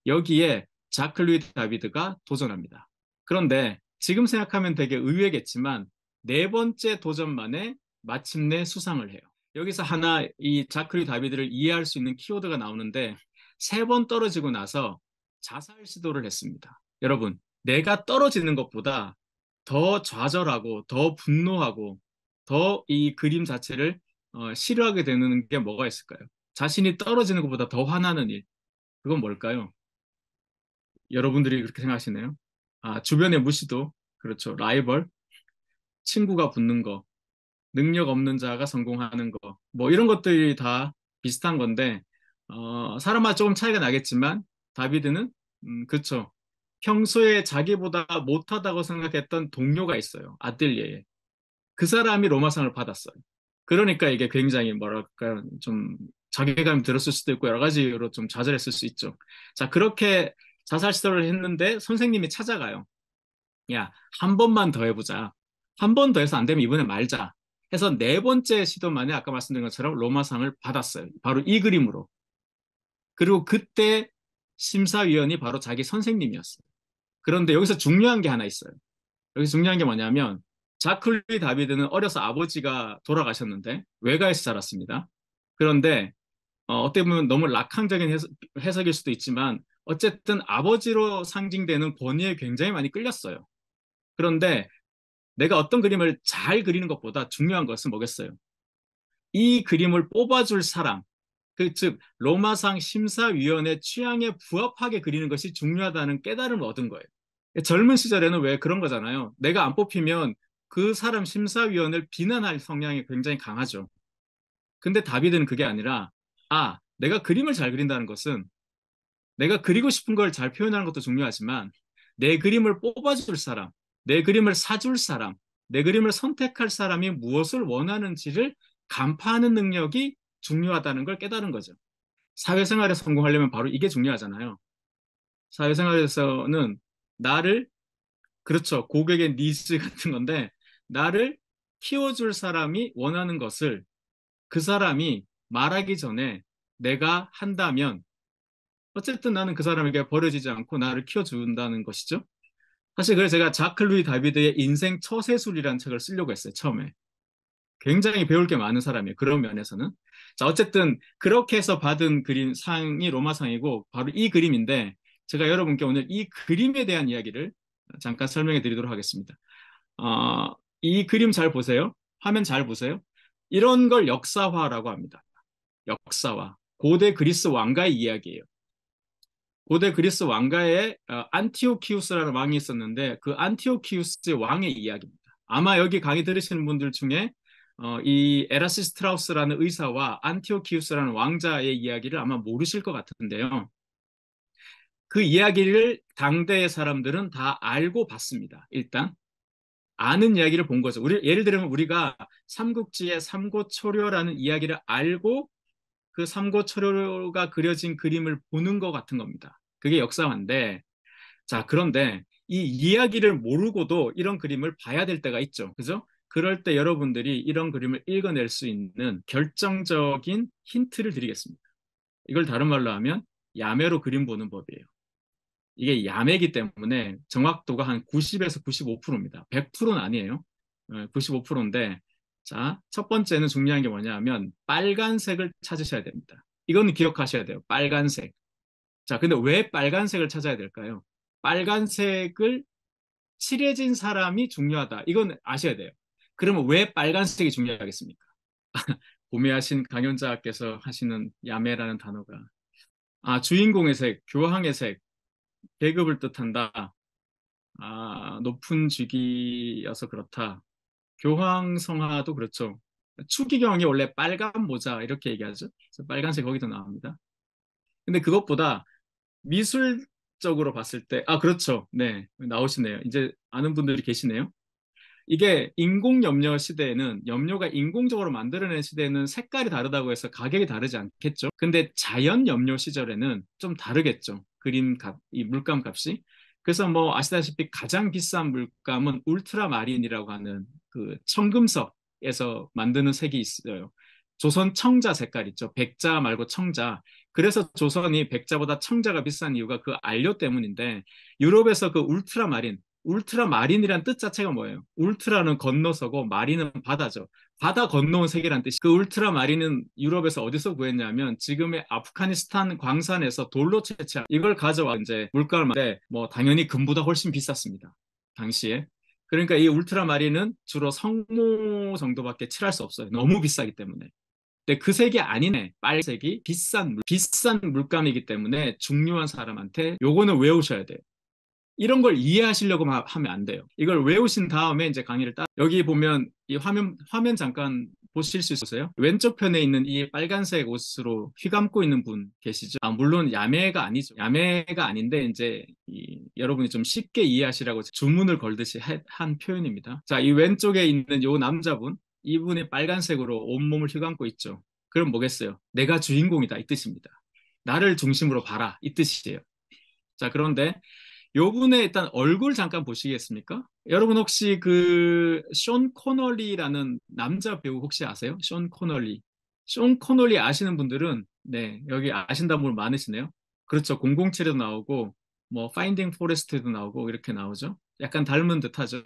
Speaker 1: 여기에 자클루이 다비드가 도전합니다. 그런데 지금 생각하면 되게 의외겠지만 네 번째 도전 만에 마침내 수상을 해요. 여기서 하나 이 자크리 다비드를 이해할 수 있는 키워드가 나오는데 세 번 떨어지고 나서 자살 시도를 했습니다. 여러분, 내가 떨어지는 것보다 더 좌절하고 더 분노하고 더 이 그림 자체를 어, 싫어하게 되는 게 뭐가 있을까요? 자신이 떨어지는 것보다 더 화나는 일. 그건 뭘까요? 여러분들이 그렇게 생각하시네요. 아, 주변의 무시도, 그렇죠. 라이벌, 친구가 붙는 거, 능력 없는 자가 성공하는 거, 뭐 이런 것들이 다 비슷한 건데, 어, 사람마다 조금 차이가 나겠지만, 다비드는, 음, 그쵸. 평소에 자기보다 못하다고 생각했던 동료가 있어요. 아뜰리에. 그 사람이 로마상을 받았어요. 그러니까 이게 굉장히 뭐랄까, 요좀 자괴감이 들었을 수도 있고, 여러 가지로 좀 좌절했을 수 있죠. 자, 그렇게 자살 시도를 했는데 선생님이 찾아가요. 야, 한 번만 더 해보자. 한 번 더 해서 안 되면 이번에 말자. 해서 네 번째 시도만에 아까 말씀드린 것처럼 로마상을 받았어요. 바로 이 그림으로. 그리고 그때 심사위원이 바로 자기 선생님이었어요. 그런데 여기서 중요한 게 하나 있어요. 여기 서 중요한 게 뭐냐면 자클리 다비드는 어려서 아버지가 돌아가셨는데 외가에서 자랐습니다. 그런데 어, 어떻게 보면 너무 낙항적인 해석, 해석일 수도 있지만 어쨌든 아버지로 상징되는 권위에 굉장히 많이 끌렸어요. 그런데 내가 어떤 그림을 잘 그리는 것보다 중요한 것은 뭐겠어요? 이 그림을 뽑아줄 사람, 그즉 로마상 심사위원회 취향에 부합하게 그리는 것이 중요하다는 깨달음을 얻은 거예요. 젊은 시절에는 왜 그런 거잖아요. 내가 안 뽑히면 그 사람 심사위원을 비난할 성향이 굉장히 강하죠. 근데 다비드는 그게 아니라 아 내가 그림을 잘 그린다는 것은 내가 그리고 싶은 걸 잘 표현하는 것도 중요하지만 내 그림을 뽑아줄 사람, 내 그림을 사줄 사람, 내 그림을 선택할 사람이 무엇을 원하는지를 간파하는 능력이 중요하다는 걸 깨달은 거죠. 사회생활에 성공하려면 바로 이게 중요하잖아요. 사회생활에서는 나를 그렇죠. 고객의 니즈 같은 건데 나를 키워줄 사람이 원하는 것을 그 사람이 말하기 전에 내가 한다면 어쨌든 나는 그 사람에게 버려지지 않고 나를 키워준다는 것이죠. 사실 그래서 제가 자클 루이 다비드의 인생 처세술이라는 책을 쓰려고 했어요. 처음에. 굉장히 배울 게 많은 사람이에요. 그런 면에서는. 자, 어쨌든 그렇게 해서 받은 그림 상이 로마상이고 바로 이 그림인데 제가 여러분께 오늘 이 그림에 대한 이야기를 잠깐 설명해 드리도록 하겠습니다. 어, 이 그림 잘 보세요. 화면 잘 보세요. 이런 걸 역사화라고 합니다. 역사화. 고대 그리스 왕가의 이야기예요. 고대 그리스 왕가에 어, 안티오키우스라는 왕이 있었는데 그 안티오키우스의 왕의 이야기입니다. 아마 여기 강의 들으시는 분들 중에 어, 이 에라시스트라우스라는 의사와 안티오키우스라는 왕자의 이야기를 아마 모르실 것 같은데요. 그 이야기를 당대의 사람들은 다 알고 봤습니다. 일단 아는 이야기를 본 거죠. 우리 예를 들면 우리가 삼국지의 삼고초려라는 이야기를 알고 그 삼고 초효가 그려진 그림을 보는 것 같은 겁니다. 그게 역사화인데 자 그런데 이 이야기를 모르고도 이런 그림을 봐야 될 때가 있죠. 그죠? 그럴 때 여러분들이 이런 그림을 읽어낼 수 있는 결정적인 힌트를 드리겠습니다. 이걸 다른 말로 하면 야매로 그림 보는 법이에요. 이게 야매기 이 때문에 정확도가 한 90에서 95%입니다. 100%는 아니에요. 95%인데 어, 자, 첫 번째는 중요한 게 뭐냐 하면 빨간색을 찾으셔야 됩니다. 이건 기억하셔야 돼요. 빨간색. 자, 근데 왜 빨간색을 찾아야 될까요? 빨간색을 칠해진 사람이 중요하다. 이건 아셔야 돼요. 그러면 왜 빨간색이 중요하겠습니까? 구매하신 강연자께서 하시는 야매라는 단어가 아 주인공의 색, 교황의 색, 계급을 뜻한다. 아 높은 직위여서 그렇다. 교황성화도 그렇죠. 추기경이 원래 빨간 모자 이렇게 얘기하죠. 빨간색 거기도 나옵니다. 근데 그것보다 미술적으로 봤을 때, 아, 그렇죠. 네, 나오시네요. 이제 아는 분들이 계시네요. 이게 인공 염료 시대에는 염료가 인공적으로 만들어낸 시대에는 색깔이 다르다고 해서 가격이 다르지 않겠죠. 근데 자연 염료 시절에는 좀 다르겠죠. 그림 값, 이 물감 값이. 그래서 뭐 아시다시피 가장 비싼 물감은 울트라마린이라고 하는 그 청금석에서 만드는 색이 있어요. 조선 청자 색깔 있죠. 백자 말고 청자. 그래서 조선이 백자보다 청자가 비싼 이유가 그 안료 때문인데 유럽에서 그 울트라마린 울트라 마린이란 뜻 자체가 뭐예요? 울트라는 건너서고 마린은 바다죠. 바다 건너온 세계란 뜻이. 그 울트라 마린은 유럽에서 어디서 구했냐면 지금의 아프가니스탄 광산에서 돌로 채취한 이걸 가져와 이제 물가를 맞대 뭐 당연히 금보다 훨씬 비쌌습니다. 당시에. 그러니까 이 울트라 마린은 주로 성모 정도밖에 칠할 수 없어요. 너무 비싸기 때문에. 근데 그 색이 아니네. 빨색이 비싼 물, 비싼 물감이기 때문에 중요한 사람한테 요거는 외우셔야 돼요. 이런 걸 이해하시려고 하면 안 돼요. 이걸 외우신 다음에 이제 강의를 따 여기 보면 이 화면 화면 잠깐 보실 수 있으세요? 왼쪽 편에 있는 이 빨간색 옷으로 휘감고 있는 분 계시죠? 아, 물론 야매가 아니죠. 야매가 아닌데 이제 이, 여러분이 좀 쉽게 이해하시라고 주문을 걸듯이 한 표현입니다. 자, 이 왼쪽에 있는 이 남자분 이분이 빨간색으로 온몸을 휘감고 있죠. 그럼 뭐겠어요? 내가 주인공이다 이 뜻입니다. 나를 중심으로 봐라 이 뜻이에요. 자, 그런데 요 분의 일단 얼굴 잠깐 보시겠습니까? 여러분 혹시 그쇼 코널리라는 남자 배우 혹시 아세요? 쇼 코널리. 쇼 코널리 아시는 분들은 네, 여기 아신다는 분 많으시네요. 그렇죠. 007에도 나오고 뭐 파인딩 포레스트에도 나오고 이렇게 나오죠. 약간 닮은 듯하죠.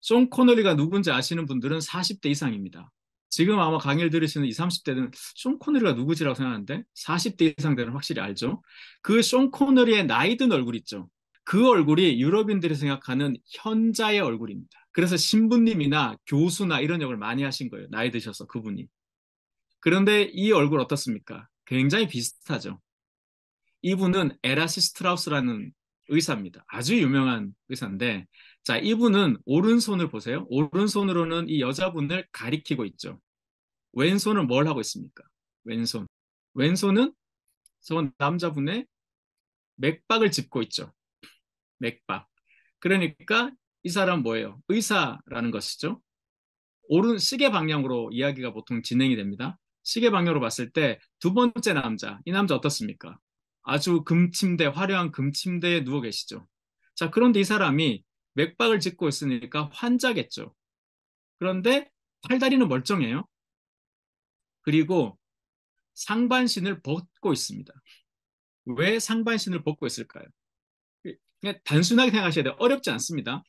Speaker 1: 쇼 코널리가 누군지 아시는 분들은 40대 이상입니다. 지금 아마 강의를 들으시는 20, 30대는 숀 코너리가 누구지라고 생각하는데 40대 이상 되는 확실히 알죠. 그숀 코너리의 나이든 얼굴 있죠. 그 얼굴이 유럽인들이 생각하는 현자의 얼굴입니다. 그래서 신부님이나 교수나 이런 역을 많이 하신 거예요. 나이 드셔서 그분이. 그런데 이 얼굴 어떻습니까? 굉장히 비슷하죠. 이분은 에라시 스트라우스라는 의사입니다. 아주 유명한 의사인데 자, 이분은 오른손을 보세요. 오른손으로는 이 여자분을 가리키고 있죠. 왼손은 뭘 하고 있습니까? 왼손. 왼손은 저 남자분의 맥박을 짚고 있죠. 맥박. 그러니까 이 사람 뭐예요? 의사라는 것이죠. 오른 시계 방향으로 이야기가 보통 진행이 됩니다. 시계 방향으로 봤을 때 두 번째 남자, 이 남자 어떻습니까? 아주 금침대, 화려한 금침대에 누워 계시죠. 자, 그런데 이 사람이 맥박을 짓고 있으니까 환자겠죠. 그런데 팔다리는 멀쩡해요. 그리고 상반신을 벗고 있습니다. 왜 상반신을 벗고 있을까요? 그냥 단순하게 생각하셔야 돼요. 어렵지 않습니다.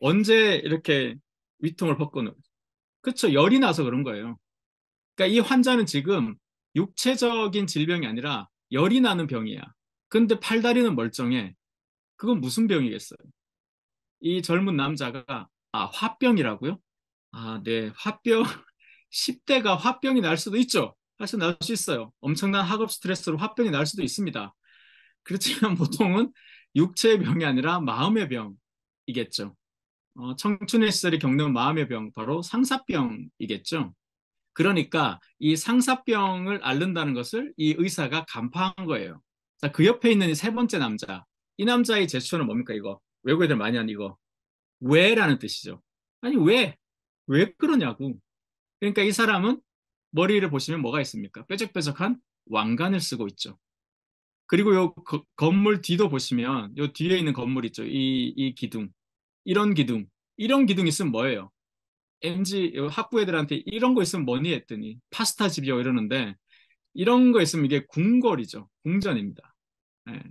Speaker 1: 언제 이렇게 위통을 벗고 놓 그쵸 열이 나서 그런 거예요. 그러니까 이 환자는 지금 육체적인 질병이 아니라 열이 나는 병이야. 근데 팔다리는 멀쩡해. 그건 무슨 병이겠어요? 이 젊은 남자가 아, 화병이라고요? 아, 네. 화병 10대가 화병이 날 수도 있죠. 사실 날 수 있어요. 엄청난 학업 스트레스로 화병이 날 수도 있습니다. 그렇지만 보통은 육체의 병이 아니라 마음의 병이겠죠. 어, 청춘의 시절에 겪는 마음의 병, 바로 상사병이겠죠. 그러니까 이 상사병을 앓는다는 것을 이 의사가 간파한 거예요. 자, 그 옆에 있는 세 번째 남자. 이 남자의 제스처는 뭡니까, 이거? 외국 애들 많이 하는 이거 왜라는 뜻이죠. 아니 왜? 왜 그러냐고. 그러니까 이 사람은 머리를 보시면 뭐가 있습니까? 뾰족뾰족한 왕관을 쓰고 있죠. 그리고 요 거, 건물 뒤도 보시면 요 뒤에 있는 건물 있죠. 이, 이 기둥. 이런 기둥. 이런 기둥 있으면 뭐예요? MG 학부 애들한테 이런 거 있으면 뭐니 했더니 파스타 집이요 이러는데 이런 거 있으면 이게 궁궐이죠. 궁전입니다. 네.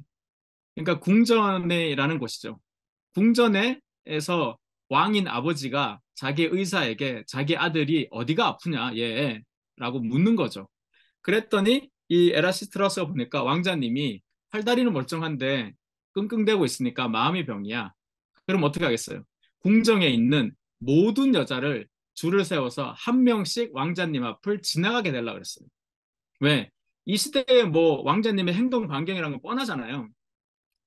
Speaker 1: 그러니까 궁전이라는 곳이죠. 궁전에서 왕인 아버지가 자기 의사에게 자기 아들이 어디가 아프냐 얘 라고 묻는 거죠. 그랬더니 이에라시트라스가 보니까 왕자님이 팔다리는 멀쩡한데 끙끙대고 있으니까 마음이 병이야. 그럼 어떻게 하겠어요? 궁정에 있는 모든 여자를 줄을 세워서 한 명씩 왕자님 앞을 지나가게 되려고 그랬어요. 왜? 이 시대에 뭐 왕자님의 행동 반경이라는 건 뻔하잖아요.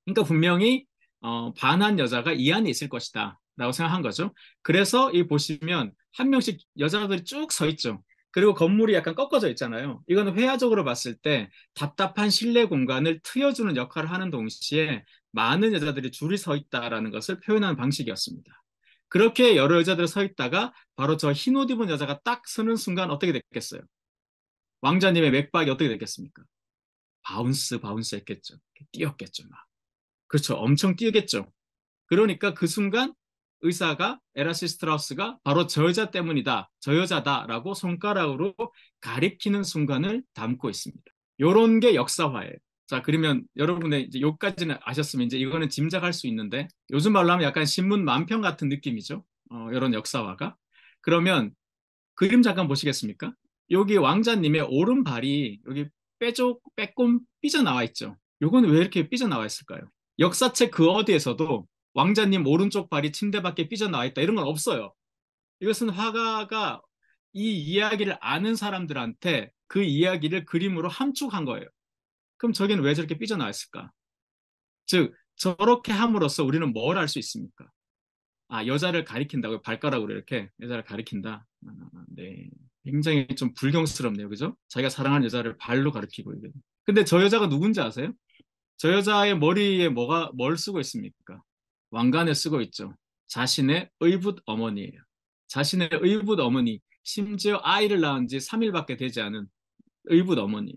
Speaker 1: 그러니까 분명히 어, 반한 여자가 이 안에 있을 것이다. 라고 생각한 거죠. 그래서 이 보시면 한 명씩 여자들이 쭉 서 있죠. 그리고 건물이 약간 꺾어져 있잖아요. 이거는 회화적으로 봤을 때 답답한 실내 공간을 트여주는 역할을 하는 동시에 많은 여자들이 줄이 서 있다라는 것을 표현하는 방식이었습니다. 그렇게 여러 여자들 서 있다가 바로 저 흰옷 입은 여자가 딱 서는 순간 어떻게 됐겠어요? 왕자님의 맥박이 어떻게 됐겠습니까? 바운스 바운스 했겠죠. 뛰었겠죠. 막. 그렇죠. 엄청 뛰겠죠. 그러니까 그 순간 의사가 에라시 스트라우스가 바로 저 여자 때문이다. 저 여자다라고 손가락으로 가리키는 순간을 담고 있습니다. 요런 게 역사화예요. 자, 그러면 여러분의 이제 요까지는 아셨으면 이제 이거는 짐작할 수 있는데 요즘 말로 하면 약간 신문 만평 같은 느낌이죠. 어, 요런 역사화가. 그러면 그림 잠깐 보시겠습니까? 여기 왕자님의 오른발이 여기 빼쪽 빼꼼 삐져나와 있죠. 요건 왜 이렇게 삐져나와 있을까요? 역사책 그 어디에서도 왕자님 오른쪽 발이 침대 밖에 삐져나와 있다 이런 건 없어요. 이것은 화가가 이 이야기를 아는 사람들한테 그 이야기를 그림으로 함축한 거예요. 그럼 저게는 왜 저렇게 삐져나왔을까? 즉 저렇게 함으로써 우리는 뭘알수 있습니까? 아 여자를 가리킨다고 발가락으로 이렇게 여자를 가리킨다. 아, 네, 굉장히 좀 불경스럽네요, 그죠? 자기가 사랑하는 여자를 발로 가리키고 이게. 근데 저 여자가 누군지 아세요? 저 여자의 머리에 뭐가 뭘 쓰고 있습니까? 왕관에 쓰고 있죠. 자신의 의붓 어머니예요. 자신의 의붓 어머니, 심지어 아이를 낳은 지 3일밖에 되지 않은 의붓 어머니.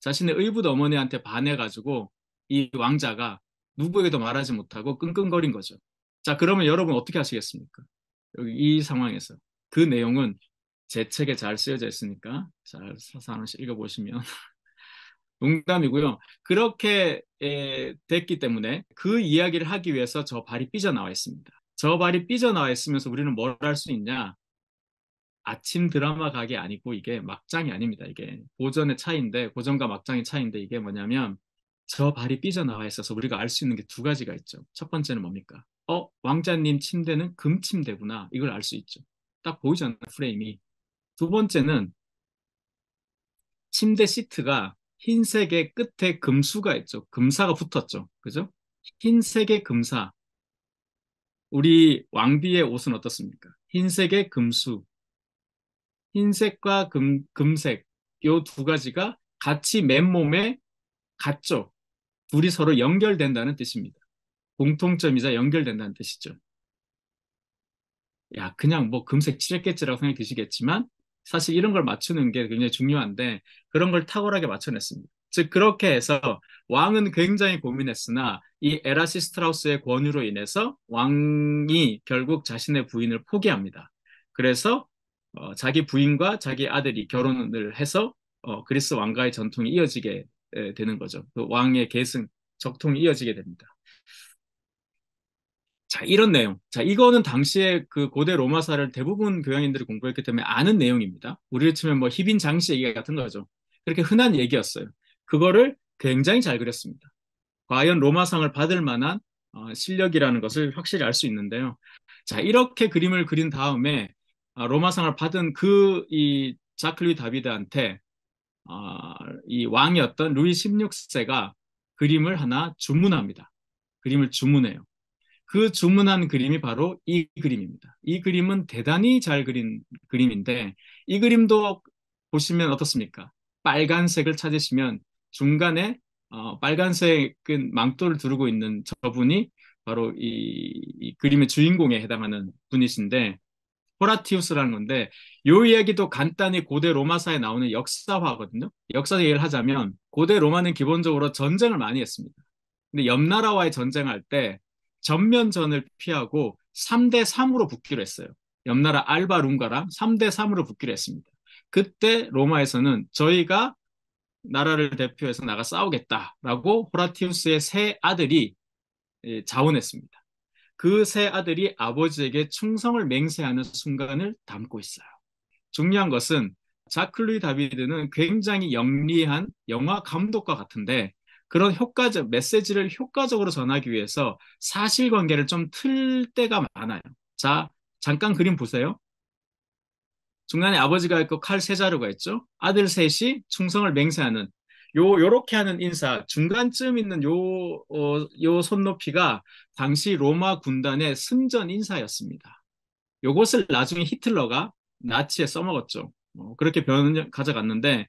Speaker 1: 자신의 의붓 어머니한테 반해가지고 이 왕자가 누구에게도 말하지 못하고 끙끙거린 거죠. 자, 그러면 여러분 어떻게 하시겠습니까? 여기 이 상황에서. 그 내용은 제 책에 잘 쓰여져 있으니까 잘 사서 하나씩 읽어보시면 농담이고요. 그렇게 에, 됐기 때문에 그 이야기를 하기 위해서 저 발이 삐져나와 있습니다. 저 발이 삐져나와 있으면서 우리는 뭘 할 수 있냐? 아침 드라마 가게 아니고 이게 막장이 아닙니다. 이게 고전의 차이인데 고전과 막장의 차이인데 이게 뭐냐면 저 발이 삐져나와 있어서 우리가 알 수 있는 게 두 가지가 있죠. 첫 번째는 뭡니까? 어, 왕자님 침대는 금 침대구나. 이걸 알 수 있죠. 딱보이잖아 프레임이. 두 번째는 침대 시트가 흰색의 끝에 금수가 있죠. 금사가 붙었죠. 그죠? 흰색의 금사. 우리 왕비의 옷은 어떻습니까? 흰색의 금수. 흰색과 금, 금색. 요 두 가지가 같이 맨몸에 같죠. 둘이 서로 연결된다는 뜻입니다. 공통점이자 연결된다는 뜻이죠. 야, 그냥 뭐 금색 칠했겠지라고 생각이 드시겠지만 사실 이런 걸 맞추는 게 굉장히 중요한데 그런 걸 탁월하게 맞춰냈습니다. 즉 그렇게 해서 왕은 굉장히 고민했으나 이 에라시스트라우스의 권유로 인해서 왕이 결국 자신의 부인을 포기합니다. 그래서 어, 자기 부인과 자기 아들이 결혼을 해서 어, 그리스 왕가의 전통이 이어지게 되는 거죠. 그 왕의 계승 적통이 이어지게 됩니다. 자, 이런 내용. 자, 이거는 당시에 그 고대 로마사를 대부분 교양인들이 공부했기 때문에 아는 내용입니다. 우리를 치면 뭐 희빈 장씨 얘기 같은 거죠. 그렇게 흔한 얘기였어요. 그거를 굉장히 잘 그렸습니다. 과연 로마상을 받을 만한 어, 실력이라는 것을 확실히 알 수 있는데요. 자, 이렇게 그림을 그린 다음에 아, 로마상을 받은 그 이 자클리 다비드한테 어, 이 왕이었던 루이 16세가 그림을 하나 주문합니다. 그림을 주문해요. 그 주문한 그림이 바로 이 그림입니다. 이 그림은 대단히 잘 그린 그림인데 이 그림도 보시면 어떻습니까? 빨간색을 찾으시면 중간에 어, 빨간색 은 망토를 두르고 있는 저분이 바로 이, 이 그림의 주인공에 해당하는 분이신데 호라티우스라는 건데 요 이야기도 간단히 고대 로마사에 나오는 역사화거든요. 역사 얘기를 하자면 고대 로마는 기본적으로 전쟁을 많이 했습니다. 근데 옆 나라와의 전쟁할 때 전면전을 피하고 3대 3으로 붙기로 했어요. 옆나라 알바 룬가랑 3대 3으로 붙기로 했습니다. 그때 로마에서는 저희가 나라를 대표해서 나가 싸우겠다라고 호라티우스의 세 아들이 예, 자원했습니다. 그 세 아들이 아버지에게 충성을 맹세하는 순간을 담고 있어요. 중요한 것은 자클루이 다비드는 굉장히 영리한 영화 감독과 같은데 그런 효과적 메시지를 효과적으로 전하기 위해서 사실관계를 좀 틀 때가 많아요. 자, 잠깐 그림 보세요. 중간에 아버지가 있고 칼세 자루가 있죠. 아들 셋이 충성을 맹세하는 요 요렇게 하는 인사 중간쯤 있는 요요 어, 손높이가 당시 로마 군단의 승전 인사였습니다. 요것을 나중에 히틀러가 나치에 써먹었죠. 어, 그렇게 변 가져갔는데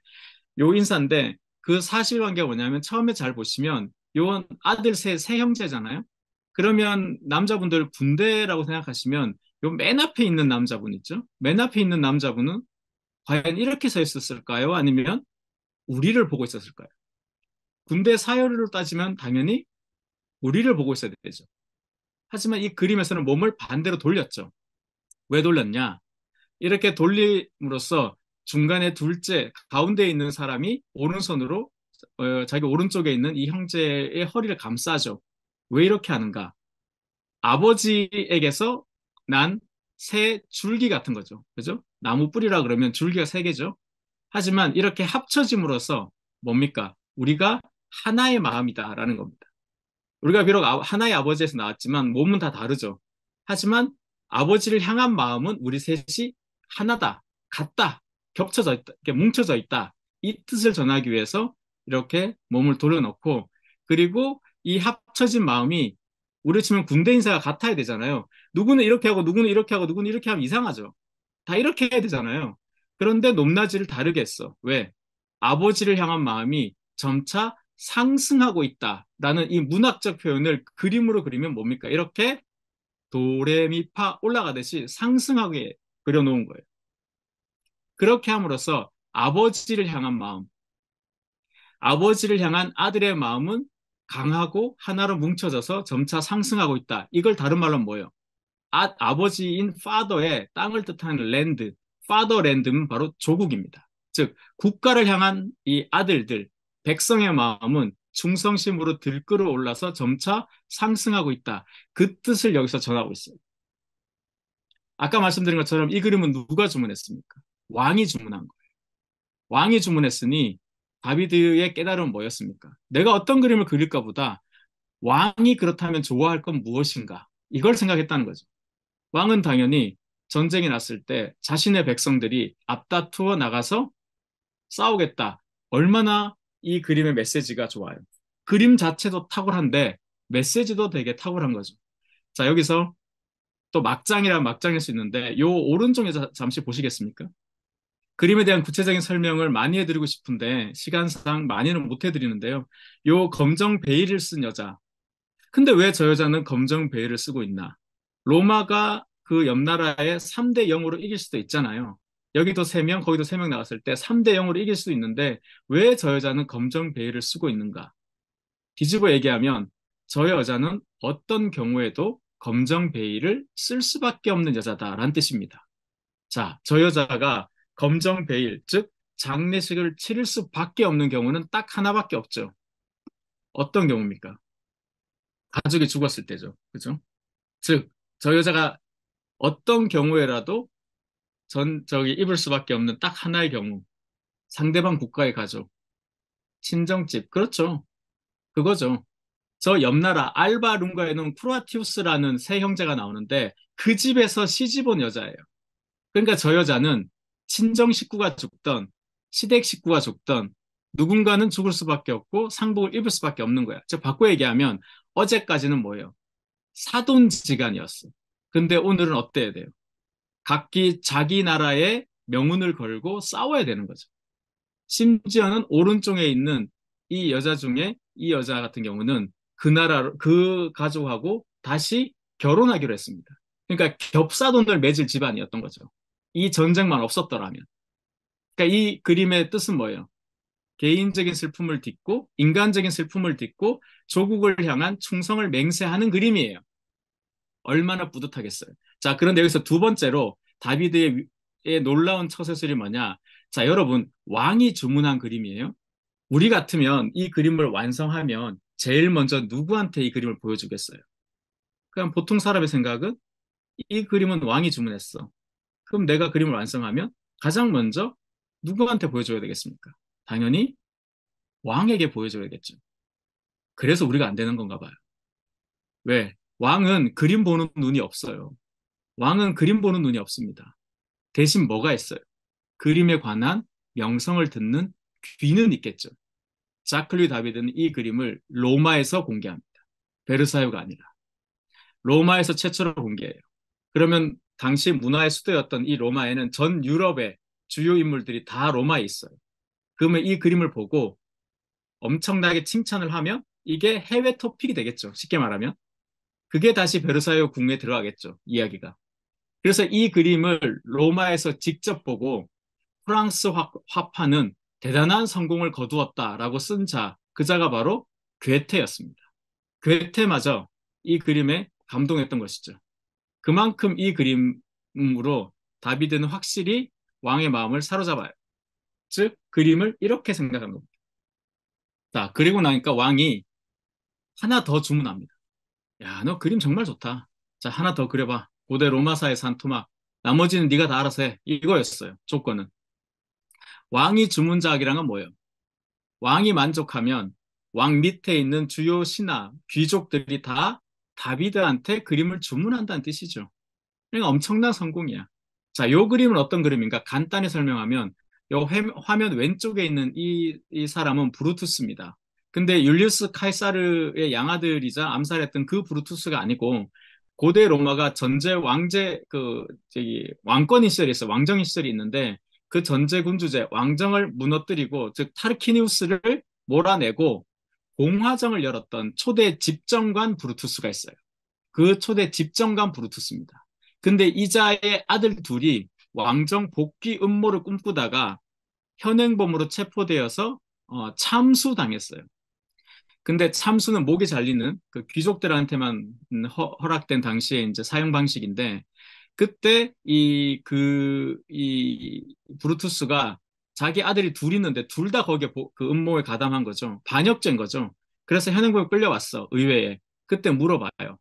Speaker 1: 요 인사인데 그 사실관계가 뭐냐면 처음에 잘 보시면 요원 아들 세, 세 형제잖아요. 그러면 남자분들 군대라고 생각하시면 요 맨 앞에 있는 남자분 있죠? 맨 앞에 있는 남자분은 과연 이렇게 서 있었을까요? 아니면 우리를 보고 있었을까요? 군대 사열로 따지면 당연히 우리를 보고 있어야 되죠. 하지만 이 그림에서는 몸을 반대로 돌렸죠. 왜 돌렸냐? 이렇게 돌림으로써 중간에 둘째 가운데 있는 사람이 오른손으로 어, 자기 오른쪽에 있는 이 형제의 허리를 감싸죠. 왜 이렇게 하는가? 아버지에게서 난 새 줄기 같은 거죠. 그죠? 나무 뿌리라 그러면 줄기가 세 개죠. 하지만 이렇게 합쳐짐으로써 뭡니까? 우리가 하나의 마음이다라는 겁니다. 우리가 비록 아, 하나의 아버지에서 나왔지만 몸은 다 다르죠. 하지만 아버지를 향한 마음은 우리 셋이 하나다, 같다 겹쳐져 있다, 이렇게 뭉쳐져 있다. 이 뜻을 전하기 위해서 이렇게 몸을 돌려놓고 그리고 이 합쳐진 마음이 우리 치면 군대 인사가 같아야 되잖아요. 누구는 이렇게 하고 누구는 이렇게 하고 누구는 이렇게 하면 이상하죠. 다 이렇게 해야 되잖아요. 그런데 높낮이를 다르게 했어. 왜? 아버지를 향한 마음이 점차 상승하고 있다라는 이 문학적 표현을 그림으로 그리면 뭡니까? 이렇게 도레미파 올라가듯이 상승하게 그려놓은 거예요. 그렇게 함으로써 아버지를 향한 마음, 아버지를 향한 아들의 마음은 강하고 하나로 뭉쳐져서 점차 상승하고 있다. 이걸 다른 말로 뭐예요? 아, 아버지인 파더의 땅을 뜻하는 랜드, 파더랜드는 바로 조국입니다. 즉 국가를 향한 이 아들들, 백성의 마음은 충성심으로 들끓어 올라서 점차 상승하고 있다. 그 뜻을 여기서 전하고 있어요. 아까 말씀드린 것처럼 이 그림은 누가 주문했습니까? 왕이 주문한 거예요. 왕이 주문했으니 다비드의 깨달음은 뭐였습니까? 내가 어떤 그림을 그릴까 보다 왕이 그렇다면 좋아할 건 무엇인가? 이걸 생각했다는 거죠. 왕은 당연히 전쟁이 났을 때 자신의 백성들이 앞다투어 나가서 싸우겠다. 얼마나 이 그림의 메시지가 좋아요. 그림 자체도 탁월한데 메시지도 되게 탁월한 거죠. 자, 여기서 또 막장이란 막장일 수 있는데 요 오른쪽에 잠시 보시겠습니까? 그림에 대한 구체적인 설명을 많이 해드리고 싶은데 시간상 많이는 못 해드리는데요. 요 검정 베일을 쓴 여자. 근데 왜 저 여자는 검정 베일을 쓰고 있나? 로마가 그 옆 나라에 3 대 0으로 이길 수도 있잖아요. 여기도 3명, 거기도 3명 나왔을 때 3대 0으로 이길 수도 있는데 왜 저 여자는 검정 베일을 쓰고 있는가? 뒤집어 얘기하면 저 여자는 어떤 경우에도 검정 베일을 쓸 수밖에 없는 여자다라는 뜻입니다. 자, 저 여자가 검정 베일즉 장례식을 치를 수밖에 없는 경우는 딱 하나밖에 없죠. 어떤 경우입니까? 가족이 죽었을 때죠. 그죠? 즉, 저 여자가 어떤 경우에라도 전, 저기 입을 수밖에 없는 딱 하나의 경우. 상대방 국가의 가족. 친정집. 그렇죠. 그거죠. 저 옆나라 알바룬가에는 프로아티우스라는세 형제가 나오는데 그 집에서 시집온 여자예요. 그러니까 저 여자는 친정 식구가 죽던 시댁 식구가 죽던 누군가는 죽을 수밖에 없고 상복을 입을 수밖에 없는 거야. 즉 바꿔 얘기하면 어제까지는 뭐예요? 사돈지간이었어. 근데 오늘은 어때야 돼요? 각기 자기 나라의 명운을 걸고 싸워야 되는 거죠. 심지어는 오른쪽에 있는 이 여자 중에 이 여자 같은 경우는 그 나라 그 가족하고 다시 결혼하기로 했습니다. 그러니까 겹사돈을 맺을 집안이었던 거죠. 이 전쟁만 없었더라면. 그러니까 이 그림의 뜻은 뭐예요? 개인적인 슬픔을 딛고 인간적인 슬픔을 딛고 조국을 향한 충성을 맹세하는 그림이에요. 얼마나 뿌듯하겠어요. 자, 그런데 여기서 두 번째로 다비드의 놀라운 처세술이 뭐냐? 자, 여러분, 왕이 주문한 그림이에요. 우리 같으면 이 그림을 완성하면 제일 먼저 누구한테 이 그림을 보여주겠어요? 그냥 보통 사람의 생각은 이 그림은 왕이 주문했어. 그럼 내가 그림을 완성하면 가장 먼저 누구한테 보여줘야 되겠습니까? 당연히 왕에게 보여줘야겠죠. 그래서 우리가 안 되는 건가 봐요. 왜? 왕은 그림 보는 눈이 없어요. 왕은 그림 보는 눈이 없습니다. 대신 뭐가 있어요? 그림에 관한 명성을 듣는 귀는 있겠죠. 자클리 다비드는 이 그림을 로마에서 공개합니다. 베르사유가 아니라. 로마에서 최초로 공개해요. 그러면 당시 문화의 수도였던 이 로마에는 전 유럽의 주요 인물들이 다 로마에 있어요. 그러면 이 그림을 보고 엄청나게 칭찬을 하면 이게 해외 토픽이 되겠죠. 쉽게 말하면. 그게 다시 베르사유 궁에 들어가겠죠. 이야기가. 그래서 이 그림을 로마에서 직접 보고 프랑스 화, 화파는 대단한 성공을 거두었다라고 쓴 자, 그 자가 바로 괴테였습니다. 괴테마저 이 그림에 감동했던 것이죠. 그만큼 이 그림으로 다비드는 확실히 왕의 마음을 사로잡아요. 즉 그림을 이렇게 생각한 겁니다. 자 그리고 나니까 왕이 하나 더 주문합니다. 야너 그림 정말 좋다. 자 하나 더 그려봐. 고대 로마사의 산토막 나머지는 네가 다 알아서 해. 이거였어요. 조건은. 왕이 주문자학이란 건 뭐예요? 왕이 만족하면 왕 밑에 있는 주요 신하, 귀족들이 다 다비드한테 그림을 주문한다는 뜻이죠. 그러니까 엄청난 성공이야. 자, 요 그림은 어떤 그림인가? 간단히 설명하면 요 화면 왼쪽에 있는 이, 이 사람은 브루투스입니다. 근데 율리우스 카이사르의 양아들이자 암살했던 그 브루투스가 아니고 고대 로마가 전제 왕제 그 저기 왕권인 시절이 있어 왕정인 시절이 있는데 그 전제 군주제 왕정을 무너뜨리고 즉 타르키니우스를 몰아내고 공화정을 열었던 초대 집정관 브루투스가 있어요. 그 초대 집정관 브루투스입니다. 근데 이자의 아들 둘이 왕정 복귀 음모를 꿈꾸다가 현행범으로 체포되어서 어, 참수당했어요. 근데 참수는 목이 잘리는 그 귀족들한테만 허, 락된 당시에 이제 사용 방식인데 그때 이 그이 그, 이 브루투스가 자기 아들이 둘 있는데 둘 다 거기에 보, 그 음모에 가담한 거죠. 반역죄인 거죠. 그래서 현행범이 끌려왔어. 의회에. 그때 물어봐요.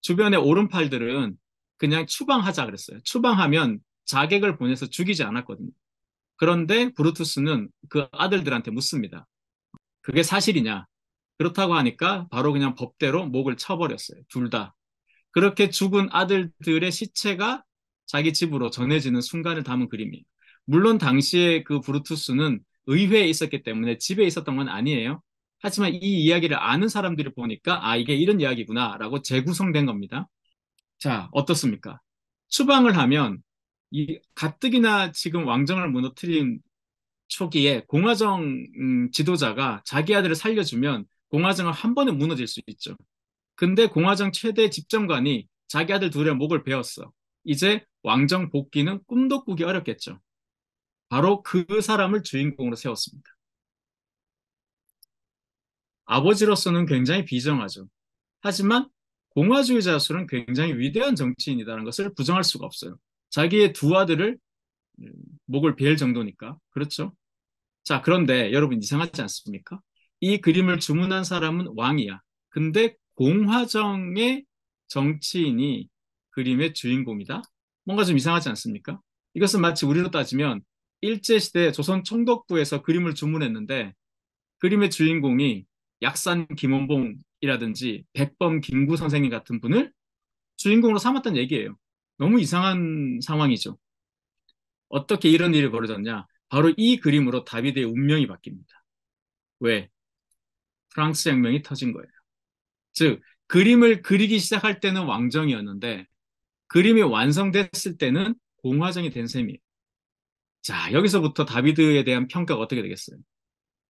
Speaker 1: 주변의 오른팔들은 그냥 추방하자 그랬어요. 추방하면 자객을 보내서 죽이지 않았거든요. 그런데 브루투스는 그 아들들한테 묻습니다. 그게 사실이냐? 그렇다고 하니까 바로 그냥 법대로 목을 쳐버렸어요. 둘 다. 그렇게 죽은 아들들의 시체가 자기 집으로 전해지는 순간을 담은 그림이에요. 물론 당시에 그 브루투스는 의회에 있었기 때문에 집에 있었던 건 아니에요. 하지만 이 이야기를 아는 사람들을 보니까 아 이게 이런 이야기구나라고 재구성된 겁니다. 자 어떻습니까? 추방을 하면 이 가뜩이나 지금 왕정을 무너뜨린 초기에 공화정 음, 지도자가 자기 아들을 살려주면 공화정은 한 번에 무너질 수 있죠. 근데 공화정 최대 집정관이 자기 아들 둘의 목을 베었어. 이제 왕정 복귀는 꿈도 꾸기 어렵겠죠. 바로 그 사람을 주인공으로 세웠습니다. 아버지로서는 굉장히 비정하죠. 하지만 공화주의 자수는 굉장히 위대한 정치인이라는 것을 부정할 수가 없어요. 자기의 두 아들을 음, 목을 베일 정도니까. 그렇죠? 자, 그런데 여러분 이상하지 않습니까? 이 그림을 주문한 사람은 왕이야. 근데 공화정의 정치인이 그림의 주인공이다? 뭔가 좀 이상하지 않습니까? 이것은 마치 우리로 따지면 일제시대 조선 청덕부에서 그림을 주문했는데 그림의 주인공이 약산 김원봉이라든지 백범 김구 선생님 같은 분을 주인공으로 삼았던 얘기예요. 너무 이상한 상황이죠. 어떻게 이런 일이 벌어졌냐? 바로 이 그림으로 다비드의 운명이 바뀝니다. 왜? 프랑스 혁명이 터진 거예요. 즉, 그림을 그리기 시작할 때는 왕정이었는데 그림이 완성됐을 때는 공화정이 된 셈이에요. 자, 여기서부터 다비드에 대한 평가가 어떻게 되겠어요?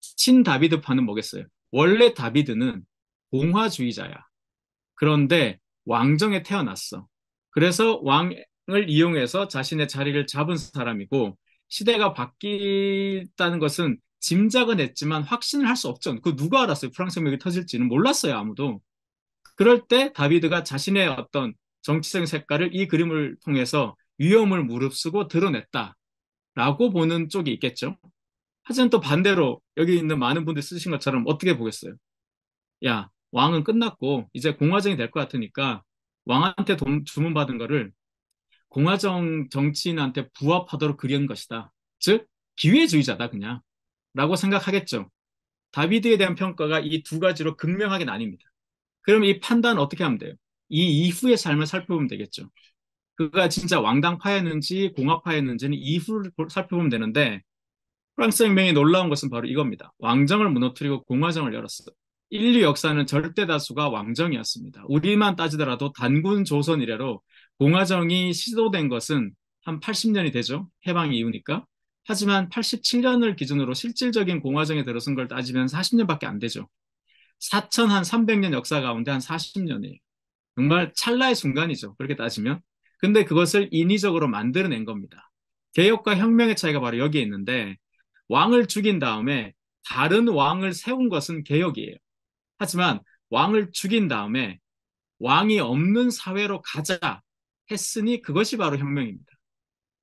Speaker 1: 친 다비드파는 뭐겠어요? 원래 다비드는 공화주의자야. 그런데 왕정에 태어났어. 그래서 왕을 이용해서 자신의 자리를 잡은 사람이고 시대가 바뀌다는 것은 짐작은 했지만 확신을 할 수 없죠. 그 누가 알았어요? 프랑스 혁명이 터질지는 몰랐어요, 아무도. 그럴 때 다비드가 자신의 어떤 정치적인 색깔을 이 그림을 통해서 위험을 무릅쓰고 드러냈다. 라고 보는 쪽이 있겠죠. 하지만 또 반대로 여기 있는 많은 분들이 쓰신 것처럼 어떻게 보겠어요? 야, 왕은 끝났고 이제 공화정이 될 것 같으니까 왕한테 돈, 주문받은 거를 공화정 정치인한테 부합하도록 그리는 것이다. 즉, 기회주의자다 그냥 라고 생각하겠죠. 다비드에 대한 평가가 이 두 가지로 극명하게 나뉩니다. 그럼 이 판단 어떻게 하면 돼요? 이 이후의 삶을 살펴보면 되겠죠. 그가 진짜 왕당파였는지 공화파였는지는 이후를 살펴보면 되는데 프랑스 혁명이 놀라운 것은 바로 이겁니다. 왕정을 무너뜨리고 공화정을 열었어요. 인류 역사는 절대 다수가 왕정이었습니다. 우리만 따지더라도 단군 조선 이래로 공화정이 시도된 것은 한 80년이 되죠. 해방 이후니까. 하지만 87년을 기준으로 실질적인 공화정에 들어선 걸 따지면 40년밖에 안 되죠. 4천 300년 역사 가운데 한 40년이에요. 정말 찰나의 순간이죠. 그렇게 따지면. 근데 그것을 인위적으로 만들어낸 겁니다. 개혁과 혁명의 차이가 바로 여기에 있는데 왕을 죽인 다음에 다른 왕을 세운 것은 개혁이에요. 하지만 왕을 죽인 다음에 왕이 없는 사회로 가자 했으니 그것이 바로 혁명입니다.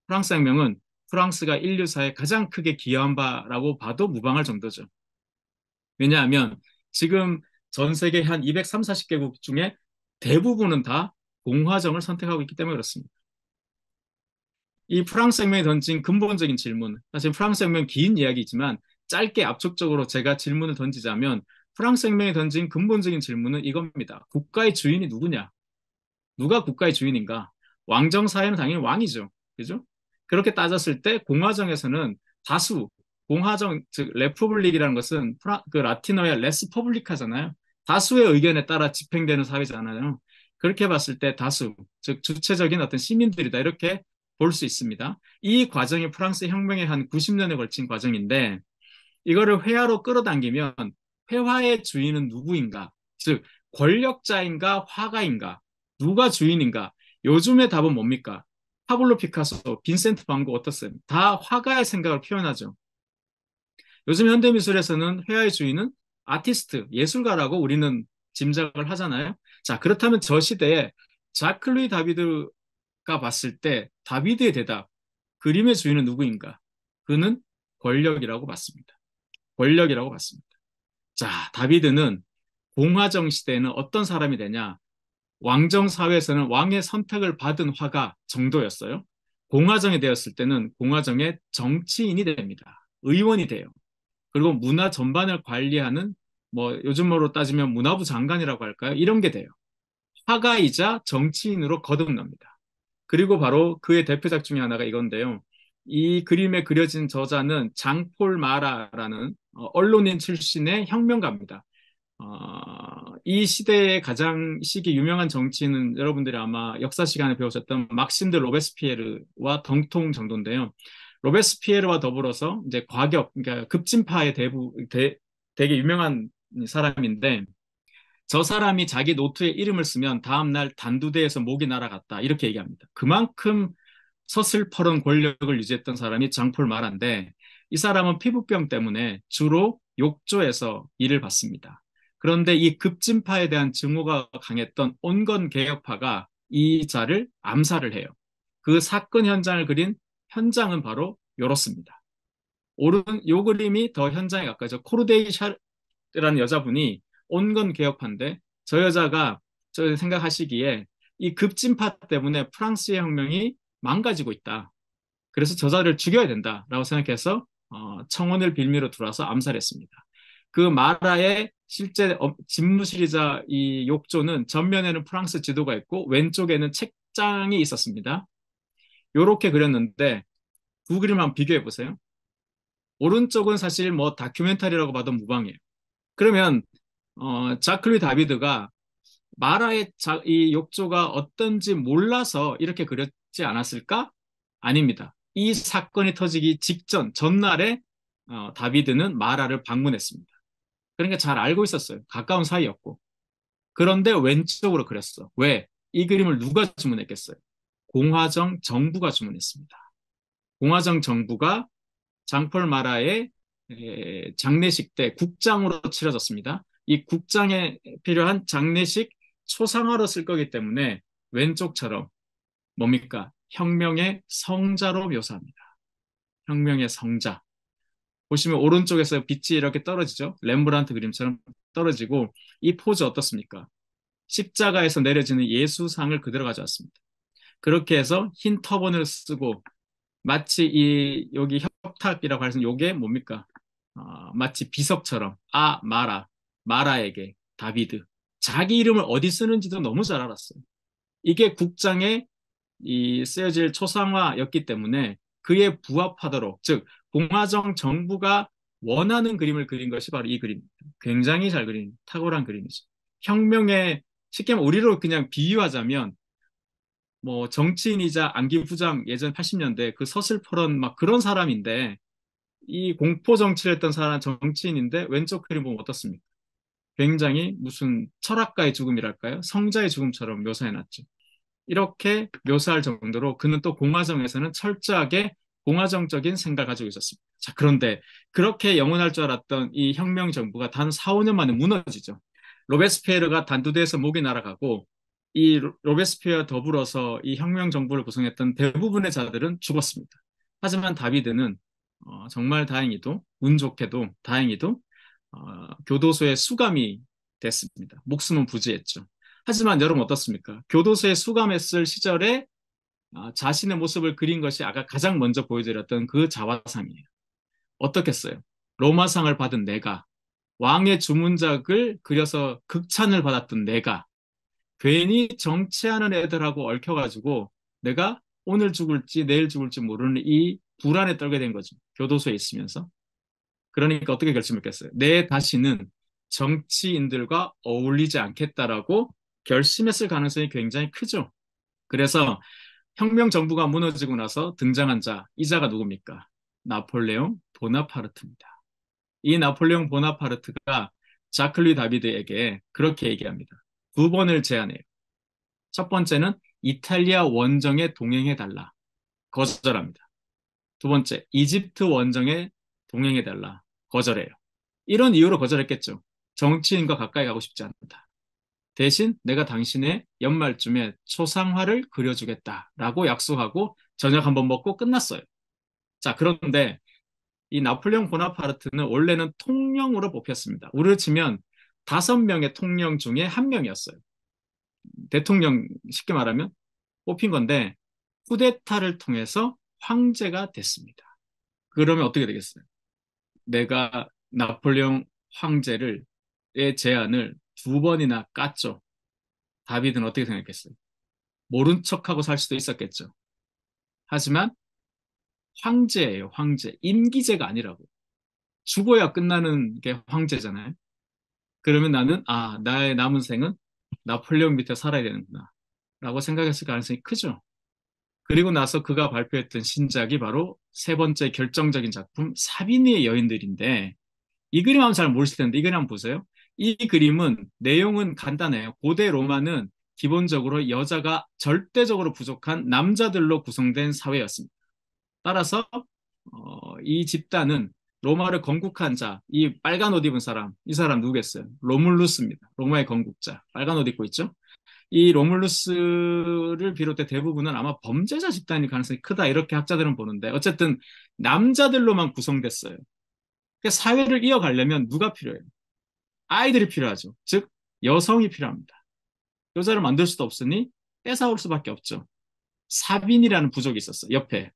Speaker 1: 프랑스 혁명은 프랑스가 인류사에 가장 크게 기여한 바라고 봐도 무방할 정도죠. 왜냐하면 지금 전 세계 한 230, 40개국 중에 대부분은 다 공화정을 선택하고 있기 때문에 그렇습니다. 이 프랑스 혁명이 던진 근본적인 질문, 사실 프랑스 혁명 긴이야기지만 짧게 압축적으로 제가 질문을 던지자면 프랑스 혁명이 던진 근본적인 질문은 이겁니다. 국가의 주인이 누구냐? 누가 국가의 주인인가? 왕정 사회는 당연히 왕이죠. 그죠? 그렇게 따졌을 때 공화정에서는 다수 공화정 즉 레프블릭이라는 것은 그 라틴어의 레스 퍼블리카잖아요. 다수의 의견에 따라 집행되는 사회잖아요. 그렇게 봤을 때 다수, 즉 주체적인 어떤 시민들이다 이렇게 볼 수 있습니다. 이 과정이 프랑스 혁명의 한 90년에 걸친 과정인데 이거를 회화로 끌어당기면 회화의 주인은 누구인가? 즉 권력자인가 화가인가? 누가 주인인가? 요즘의 답은 뭡니까? 파블로 피카소, 빈센트 반고 어떻습? 다 화가의 생각을 표현하죠. 요즘 현대미술에서는 회화의 주인은 아티스트, 예술가라고 우리는 짐작을 하잖아요. 자, 그렇다면 저 시대에 자클루이 다비드가 봤을 때 다비드의 대답, 그림의 주인은 누구인가? 그는 권력이라고 봤습니다. 권력이라고 봤습니다. 자, 다비드는 공화정 시대에는 어떤 사람이 되냐? 왕정 사회에서는 왕의 선택을 받은 화가 정도였어요. 공화정이 되었을 때는 공화정의 정치인이 됩니다. 의원이 돼요. 그리고 문화 전반을 관리하는 뭐 요즘으로 따지면 문화부 장관이라고 할까요? 이런 게 돼요. 화가이자 정치인으로 거듭납니다. 그리고 바로 그의 대표작 중에 하나가 이건데요. 이 그림에 그려진 저자는 장폴 마라라는 어, 언론인 출신의 혁명가입니다. 어, 이 시대의 가장 시기 유명한 정치인은 여러분들이 아마 역사 시간에 배우셨던 막신드 로베스피에르와 덩통 정도인데요. 로베스피에르와 더불어서 이제 과격, 그러니까 급진파의 대부 대, 되게 유명한 사람인데 저 사람이 자기 노트에 이름을 쓰면 다음날 단두대에서 목이 날아갔다 이렇게 얘기합니다. 그만큼 서슬퍼런 권력을 유지했던 사람이 장폴 마라인데 이 사람은 피부병 때문에 주로 욕조에서 일을 받습니다. 그런데 이 급진파에 대한 증오가 강했던 온건 개혁파가 이 자를 암살을 해요. 그 사건 현장을 그린 현장은 바로 요렇습니다. 오른 요 그림이 더 현장에 가까이죠. 코르데이 샤, 라는 여자분이 온건 개혁파인데 저 여자가 저 생각하시기에 이 급진파 때문에 프랑스의 혁명이 망가지고 있다. 그래서 저자를 죽여야 된다라고 생각해서 어, 청원을 빌미로 들어와서 암살했습니다. 그 마라의 실제 집무실이자 이 욕조는 전면에는 프랑스 지도가 있고 왼쪽에는 책장이 있었습니다. 이렇게 그렸는데 두 그림 한번 비교해 보세요. 오른쪽은 사실 뭐 다큐멘터리라고 봐도 무방해요. 그러면 어, 자클리 다비드가 마라의 자, 이 욕조가 어떤지 몰라서 이렇게 그렸지 않았을까? 아닙니다. 이 사건이 터지기 직전 전날에 어, 다비드는 마라를 방문했습니다. 그러니까 잘 알고 있었어요. 가까운 사이였고. 그런데 왼쪽으로 그렸어. 왜? 이 그림을 누가 주문했겠어요? 공화정 정부가 주문했습니다. 공화정 정부가 장폴 마라의 장례식 때 국장으로 치러졌습니다. 이 국장에 필요한 장례식 초상화로 쓸 거기 때문에 왼쪽처럼 뭡니까? 혁명의 성자로 묘사합니다. 혁명의 성자. 보시면 오른쪽에서 빛이 이렇게 떨어지죠. 렘브란트 그림처럼 떨어지고 이 포즈 어떻습니까? 십자가에서 내려지는 예수상을 그대로 가져왔습니다. 그렇게 해서 흰 터번을 쓰고 마치 이 여기 협탁이라고 하는 요게 뭡니까? 어, 마치 비석처럼 아 마라 마라에게 다비드 자기 이름을 어디 쓰는지도 너무 잘 알았어요. 이게 국장의 이 쓰여질 초상화였기 때문에 그에 부합하도록 즉 공화정 정부가 원하는 그림을 그린 것이 바로 이 그림. 입니다 굉장히 잘 그린 탁월한 그림이죠. 혁명의 쉽게 말 우리로 그냥 비유하자면 뭐 정치인이자 안기 부장 예전 80년대 그 서슬퍼런 막 그런 사람인데 이 공포 정치를 했던 사람 정치인인데 왼쪽 그림 보면 어떻습니까? 굉장히 무슨 철학가의 죽음이랄까요? 성자의 죽음처럼 묘사해놨죠. 이렇게 묘사할 정도로 그는 또 공화정에서는 철저하게 공화정적인 생각을 가지고 있었습니다. 자, 그런데 그렇게 영원할 줄 알았던 이 혁명 정부가 단 4, 5년 만에 무너지죠. 로베스피에르가 단두대에서 목이 날아가고 이 로베스피에르 더불어서 이 혁명 정부를 구성했던 대부분의 자들은 죽었습니다. 하지만 다비드는 어, 정말 다행히도 운 좋게도 다행히도 어, 교도소에 수감이 됐습니다. 목숨은 부지했죠. 하지만 여러분 어떻습니까? 교도소에 수감했을 시절에 어, 자신의 모습을 그린 것이 아까 가장 먼저 보여드렸던 그 자화상이에요. 어떻겠어요? 로마상을 받은 내가 왕의 주문작을 그려서 극찬을 받았던 내가 괜히 정치하는 애들하고 얽혀가지고 내가 오늘 죽을지 내일 죽을지 모르는 이 불안에 떨게 된 거죠. 교도소에 있으면서. 그러니까 어떻게 결심했겠어요? 내 다시는 정치인들과 어울리지 않겠다라고 결심했을 가능성이 굉장히 크죠. 그래서 혁명 정부가 무너지고 나서 등장한 자, 이자가 누굽니까? 나폴레옹 보나파르트입니다. 이 나폴레옹 보나파르트가 자클리 다비드에게 그렇게 얘기합니다. 두 번을 제안해요. 첫 번째는 이탈리아 원정에 동행해달라. 거절합니다. 두 번째, 이집트 원정에 동행해달라. 거절해요. 이런 이유로 거절했겠죠. 정치인과 가까이 가고 싶지 않다. 대신 내가 당신의 연말쯤에 초상화를 그려주겠다라고 약속하고 저녁 한 번 먹고 끝났어요. 자, 그런데 이 나폴레옹 보나파르트는 원래는 통령으로 뽑혔습니다. 우리를 치면 다섯 명의 통령 중에 한 명이었어요. 대통령 쉽게 말하면 뽑힌 건데 쿠데타를 통해서 황제가 됐습니다. 그러면 어떻게 되겠어요? 내가 나폴레옹 황제를 의 제안을 두 번이나 깠죠. 다비드는 어떻게 생각했어요? 모른 척하고 살 수도 있었겠죠. 하지만 황제예요, 황제. 임기제가 아니라고. 죽어야 끝나는 게 황제잖아요. 그러면 나는 아, 나의 남은 생은 나폴레옹 밑에 살아야 되는구나. 라고 생각했을 가능성이 크죠. 그리고 나서 그가 발표했던 신작이 바로 세 번째 결정적인 작품 사비니의 여인들인데 이 그림 하면 잘 모르실 텐데 이 그림 한번 보세요. 이 그림은 내용은 간단해요. 고대 로마는 기본적으로 여자가 절대적으로 부족한 남자들로 구성된 사회였습니다. 따라서 어, 이 집단은 로마를 건국한 자, 이 빨간 옷 입은 사람, 이 사람 누구겠어요? 로물루스입니다. 로마의 건국자. 빨간 옷 입고 있죠? 이 로물루스를 비롯해 대부분은 아마 범죄자 집단일 가능성이 크다 이렇게 학자들은 보는데 어쨌든 남자들로만 구성됐어요. 그러니까 사회를 이어가려면 누가 필요해요? 아이들이 필요하죠. 즉 여성이 필요합니다. 여자를 만들 수도 없으니 뺏어올 수밖에 없죠. 사빈이라는 부족이 있었어. 옆에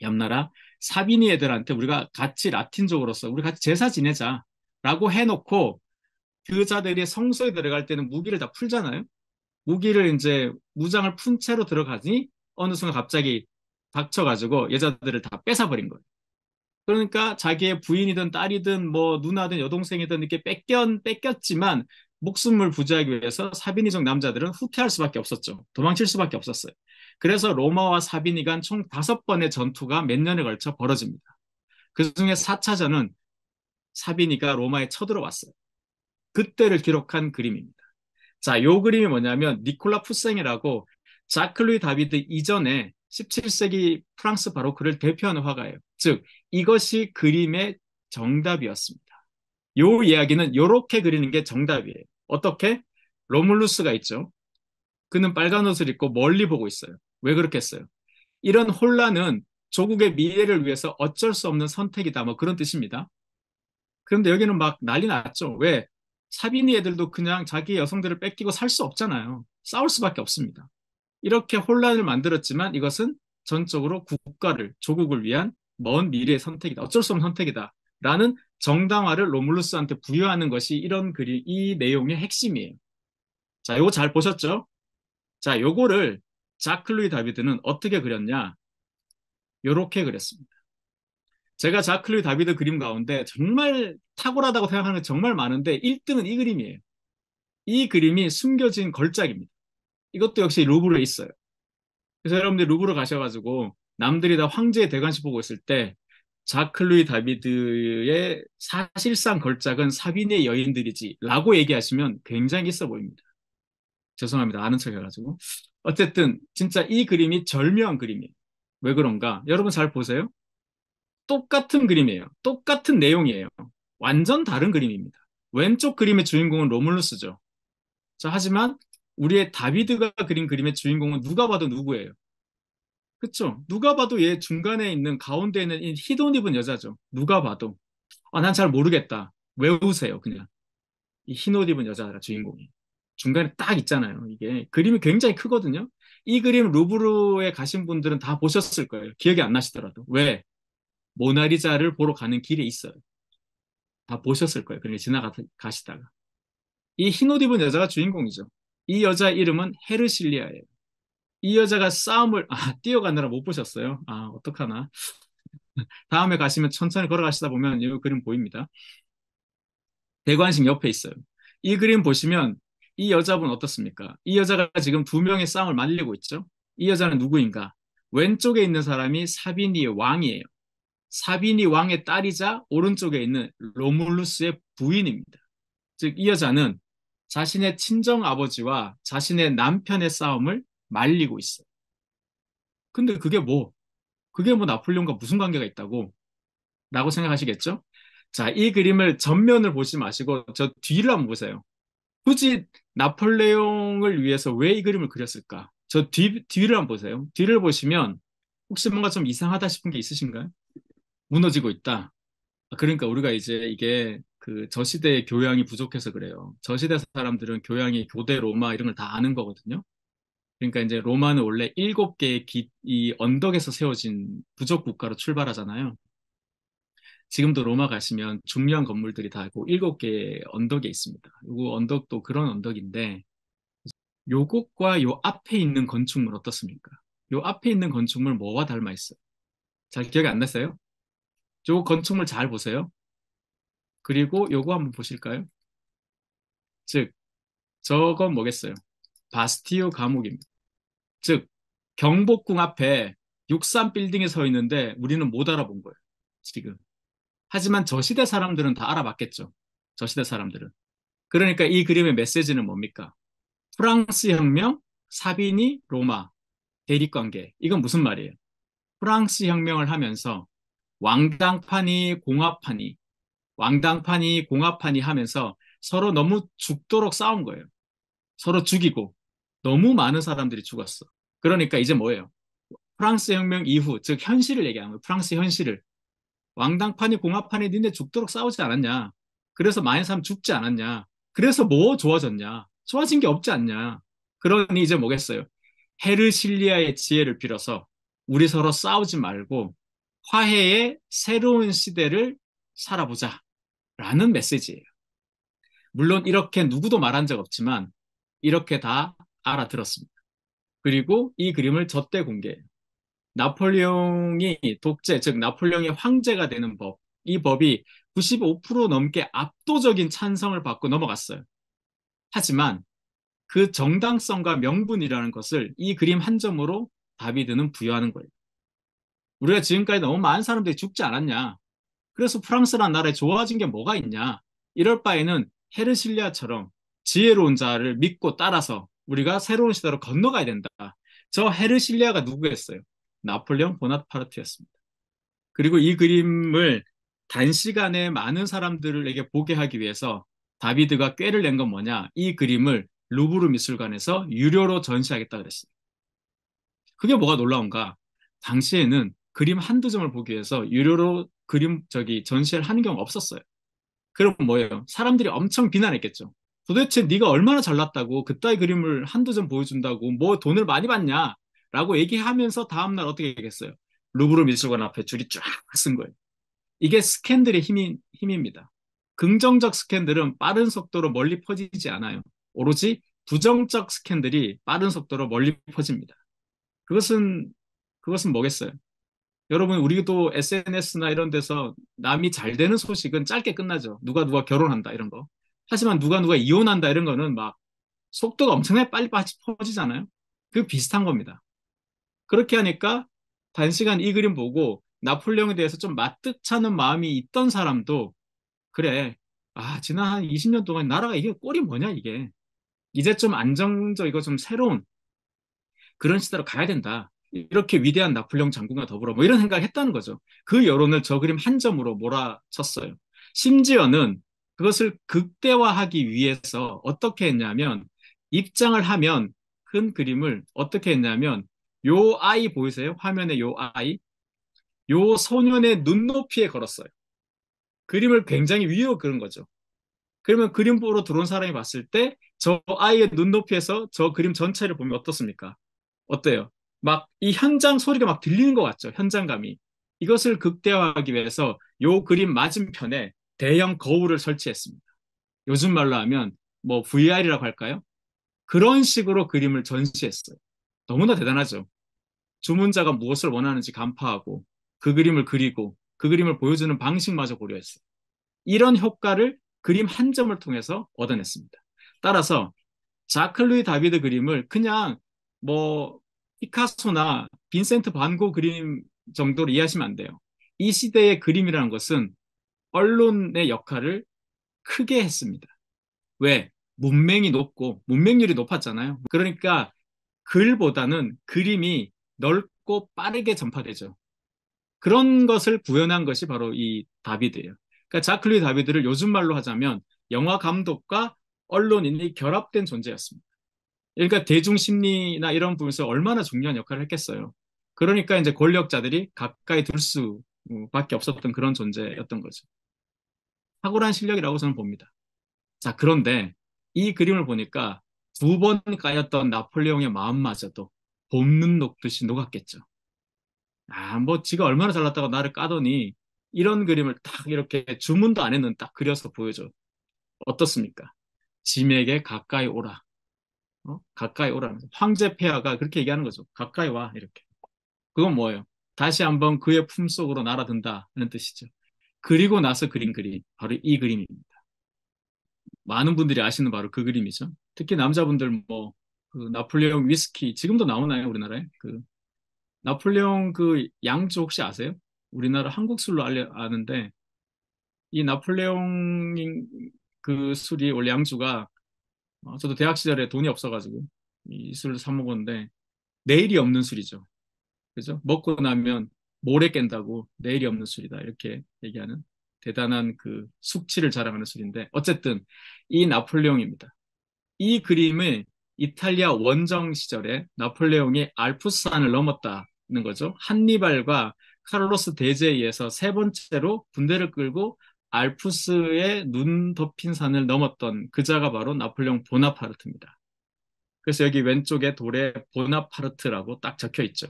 Speaker 1: 옆나라 사빈이 애들한테 우리가 같이 라틴족으로서 우리 같이 제사 지내자라고 해놓고 그자들이 성소에 들어갈 때는 무기를 다 풀잖아요. 무기를 이제 무장을 푼 채로 들어가니 어느 순간 갑자기 닥쳐가지고 여자들을 다 뺏어버린 거예요. 그러니까 자기의 부인이든 딸이든 뭐 누나든 여동생이든 이렇게 뺏겨, 뺏겼지만 목숨을 부지하기 위해서 사비니족 남자들은 후퇴할 수밖에 없었죠. 도망칠 수밖에 없었어요. 그래서 로마와 사비니 간 총 다섯 번의 전투가 몇 년에 걸쳐 벌어집니다. 그 중에 4차전은 사비니가 로마에 쳐들어왔어요. 그때를 기록한 그림입니다. 자, 요 그림이 뭐냐면 니콜라 푸생이라고 자클루이 다비드 이전에 17세기 프랑스 바로크를 대표하는 화가예요. 즉 이것이 그림의 정답이었습니다. 요 이야기는 요렇게 그리는 게 정답이에요. 어떻게? 로물루스가 있죠. 그는 빨간 옷을 입고 멀리 보고 있어요. 왜 그렇겠어요? 이런 혼란은 조국의 미래를 위해서 어쩔 수 없는 선택이다. 뭐 그런 뜻입니다. 그런데 여기는 막 난리 났죠. 왜? 사비니 애들도 그냥 자기 여성들을 뺏기고 살 수 없잖아요. 싸울 수밖에 없습니다. 이렇게 혼란을 만들었지만 이것은 전적으로 국가를 조국을 위한 먼 미래의 선택이다. 어쩔 수 없는 선택이다. 라는 정당화를 로물루스한테 부여하는 것이 이런 글이 이 내용의 핵심이에요. 자, 요거 잘 보셨죠? 자, 요거를 자클루이 다비드는 어떻게 그렸냐? 요렇게 그렸습니다. 제가 자클리 다비드 그림 가운데 정말 탁월하다고 생각하는 게 정말 많은데 1등은 이 그림이에요. 이 그림이 숨겨진 걸작입니다. 이것도 역시 루브르에 있어요. 그래서 여러분들 이 루브르 가셔가지고 남들이 다 황제의 대관식 보고 있을 때 자클루이 다비드의 사실상 걸작은 사빈의 여인들이지 라고 얘기하시면 굉장히 있어 보입니다. 죄송합니다. 아는 척 해가지고. 어쨌든 진짜 이 그림이 절묘한 그림이에요. 왜 그런가? 여러분 잘 보세요. 똑같은 그림이에요. 똑같은 내용이에요. 완전 다른 그림입니다. 왼쪽 그림의 주인공은 로물루스죠. 자, 하지만 우리의 다비드가 그린 그림의 주인공은 누가 봐도 누구예요? 그쵸? 누가 봐도 얘 중간에 있는 가운데 있는 이 흰옷 입은 여자죠. 누가 봐도. 아, 난 잘 모르겠다. 외우세요, 그냥. 이 흰 옷 입은 여자라 주인공이. 중간에 딱 있잖아요. 이게 그림이 굉장히 크거든요. 이 그림 루브르에 가신 분들은 다 보셨을 거예요. 기억이 안 나시더라도. 왜? 모나리자를 보러 가는 길에 있어요. 다 보셨을 거예요. 그러니 지나가시다가. 이 흰 옷 입은 여자가 주인공이죠. 이 여자 이름은 헤르실리아예요. 이 여자가 싸움을, 아, 뛰어가느라 못 보셨어요. 아, 어떡하나. 다음에 가시면 천천히 걸어가시다 보면 이 그림 보입니다. 대관식 옆에 있어요. 이 그림 보시면 이 여자분 어떻습니까? 이 여자가 지금 두 명의 싸움을 말리고 있죠? 이 여자는 누구인가? 왼쪽에 있는 사람이 사비니의 왕이에요. 사빈이 왕의 딸이자 오른쪽에 있는 로물루스의 부인입니다. 즉 이 여자는 자신의 친정 아버지와 자신의 남편의 싸움을 말리고 있어요. 근데 그게 뭐 그게 뭐 나폴레온과 무슨 관계가 있다고 라고 생각하시겠죠? 자, 이 그림을 전면을 보지 마시고 저 뒤를 한번 보세요. 굳이 나폴레옹을 위해서 왜 이 그림을 그렸을까? 저 뒤, 뒤를 한번 보세요. 뒤를 보시면 혹시 뭔가 좀 이상하다 싶은 게 있으신가요? 무너지고 있다. 아, 그러니까 우리가 이제 이게 그 저시대의 교양이 부족해서 그래요. 저시대 사람들은 교양이 교대 로마 이런 걸 다 아는 거거든요. 그러니까 이제 로마는 원래 일곱 개의 기, 이 언덕에서 세워진 부족 국가로 출발하잖아요. 지금도 로마 가시면 중요한 건물들이 다 있고 일곱 개의 언덕에 있습니다. 요거 언덕도 그런 언덕인데 요것과 요 앞에 있는 건축물 어떻습니까? 요 앞에 있는 건축물 뭐와 닮아 있어요? 잘 기억이 안 나세요? 요 건축물 잘 보세요. 그리고 요거 한번 보실까요? 즉, 저건 뭐겠어요? 바스티오 감옥입니다. 즉, 경복궁 앞에 63빌딩에서 있는데 우리는 못 알아본 거예요. 지금. 하지만 저 시대 사람들은 다 알아봤겠죠. 저 시대 사람들은. 그러니까 이 그림의 메시지는 뭡니까? 프랑스 혁명, 사비니, 로마, 대립관계. 이건 무슨 말이에요? 프랑스 혁명을 하면서 왕당파니 공화파니 왕당파니 공화파니 하면서 서로 너무 죽도록 싸운 거예요. 서로 죽이고 너무 많은 사람들이 죽었어. 그러니까 이제 뭐예요? 프랑스 혁명 이후 즉 현실을 얘기하는 거예요. 프랑스 현실을 왕당파니 공화파니 니네 죽도록 싸우지 않았냐? 그래서 많은 사람 죽지 않았냐? 그래서 뭐 좋아졌냐? 좋아진 게 없지 않냐? 그러니 이제 뭐겠어요? 헤르실리아의 지혜를 빌어서 우리 서로 싸우지 말고 화해의 새로운 시대를 살아보자 라는 메시지예요. 물론 이렇게 누구도 말한 적 없지만 이렇게 다 알아들었습니다. 그리고 이 그림을 접대 공개해요. 나폴레옹이 독재, 즉나폴레옹의 황제가 되는 법, 이 법이 95% 넘게 압도적인 찬성을 받고 넘어갔어요. 하지만 그 정당성과 명분이라는 것을 이 그림 한 점으로 다비드는 부여하는 거예요. 우리가 지금까지 너무 많은 사람들이 죽지 않았냐. 그래서 프랑스란 나라에 좋아진 게 뭐가 있냐. 이럴 바에는 헤르실리아처럼 지혜로운 자를 믿고 따라서 우리가 새로운 시대로 건너가야 된다. 저 헤르실리아가 누구였어요? 나폴레옹 보나파르트였습니다. 그리고 이 그림을 단시간에 많은 사람들에게 보게 하기 위해서 다비드가 꾀를 낸 건 뭐냐? 이 그림을 루브르 미술관에서 유료로 전시하겠다 그랬니다 그게 뭐가 놀라운가? 당시에는 그림 한두 점을 보기 위해서 유료로 그림 저기 전시를 하는 경우 없었어요. 그럼 뭐예요? 사람들이 엄청 비난했겠죠. 도대체 네가 얼마나 잘났다고 그따위 그림을 한두 점 보여준다고 뭐 돈을 많이 받냐 라고 얘기하면서 다음날 어떻게 얘기했어요? 루브르 미술관 앞에 줄이 쫙 쓴 거예요. 이게 스캔들의 힘이, 힘입니다. 긍정적 스캔들은 빠른 속도로 멀리 퍼지지 않아요. 오로지 부정적 스캔들이 빠른 속도로 멀리 퍼집니다. 그것은, 그것은 뭐겠어요? 여러분 우리 도 SNS나 이런 데서 남이 잘 되는 소식은 짧게 끝나죠. 누가 누가 결혼한다 이런 거. 하지만 누가 누가 이혼한다 이런 거는 막 속도가 엄청나게 빨리 퍼지잖아요. 그 비슷한 겁니다. 그렇게 하니까 단시간 이 그림 보고 나폴레옹에 대해서 좀마뜩찮는 마음이 있던 사람도 그래 아 지난 한 20년 동안 나라가 이게 꼴이 뭐냐 이게 이제 좀 안정적이고 좀 새로운 그런 시대로 가야 된다. 이렇게 위대한 나폴레옹 장군과 더불어 뭐 이런 생각을 했다는 거죠. 그 여론을 저 그림 한 점으로 몰아쳤어요. 심지어는 그것을 극대화하기 위해서 어떻게 했냐면 입장을 하면 큰 그림을 어떻게 했냐면 요 아이 보이세요? 화면에 요 아이 요 소년의 눈높이에 걸었어요. 그림을 굉장히 위로 그은 거죠. 그러면 그림 보러 들어온 사람이 봤을 때 저 아이의 눈높이에서 저 그림 전체를 보면 어떻습니까? 어때요? 막이 현장 소리가 막 들리는 것 같죠. 현장감이. 이것을 극대화하기 위해서 요 그림 맞은편에 대형 거울을 설치했습니다. 요즘 말로 하면 뭐 VR이라고 할까요? 그런 식으로 그림을 전시했어요. 너무나 대단하죠. 주문자가 무엇을 원하는지 간파하고 그 그림을 그리고 그 그림을 보여주는 방식마저 고려했어요. 이런 효과를 그림 한 점을 통해서 얻어냈습니다. 따라서 자클루이 다비드 그림을 그냥 뭐 피카소나 빈센트 반고 그림 정도로 이해하시면 안 돼요. 이 시대의 그림이라는 것은 언론의 역할을 크게 했습니다. 왜? 문맹이 높고 문맹률이 높았잖아요. 그러니까 글보다는 그림이 넓고 빠르게 전파되죠. 그런 것을 구현한 것이 바로 이 다비드예요. 그러니까 자클리 다비드를 요즘 말로 하자면 영화 감독과 언론인이 결합된 존재였습니다. 그러니까 대중 심리나 이런 부분에서 얼마나 중요한 역할을 했겠어요. 그러니까 이제 권력자들이 가까이 둘 수밖에 없었던 그런 존재였던 거죠. 탁월한 실력이라고 저는 봅니다. 자, 그런데 이 그림을 보니까 두 번 까였던 나폴레옹의 마음마저도 봄눈 녹듯이 녹았겠죠. 아, 뭐 지가 얼마나 잘났다고 나를 까더니 이런 그림을 딱 이렇게 주문도 안 했는 딱 그려서 보여줘. 어떻습니까? 짐에게 가까이 오라. 어? 가까이 오라면 황제 폐하가 그렇게 얘기하는 거죠. 가까이 와 이렇게. 그건 뭐예요? 다시 한번 그의 품 속으로 날아든다는 뜻이죠. 그리고 나서 그린 그림 바로 이 그림입니다. 많은 분들이 아시는 바로 그 그림이죠. 특히 남자분들 뭐 그 나폴레옹 위스키 지금도 나오나요 우리나라에? 그 나폴레옹 그 양주 혹시 아세요? 우리나라 한국 술로 알려 아는데 이 나폴레옹 그 술이 원래 양주가 어, 저도 대학 시절에 돈이 없어가지고 이 술을 사 먹었는데 내일이 없는 술이죠. 그죠? 먹고 나면 모래 깬다고 내일이 없는 술이다 이렇게 얘기하는 대단한 그 숙취를 자랑하는 술인데 어쨌든 이 나폴레옹입니다. 이 그림을 이탈리아 원정 시절에 나폴레옹이 알프스산을 넘었다는 거죠. 한니발과 카를로스 대제에 의해서 세 번째로 군대를 끌고 알프스의 눈 덮인 산을 넘었던 그자가 바로 나폴레옹 보나파르트입니다. 그래서 여기 왼쪽에 돌에 보나파르트라고 딱 적혀 있죠.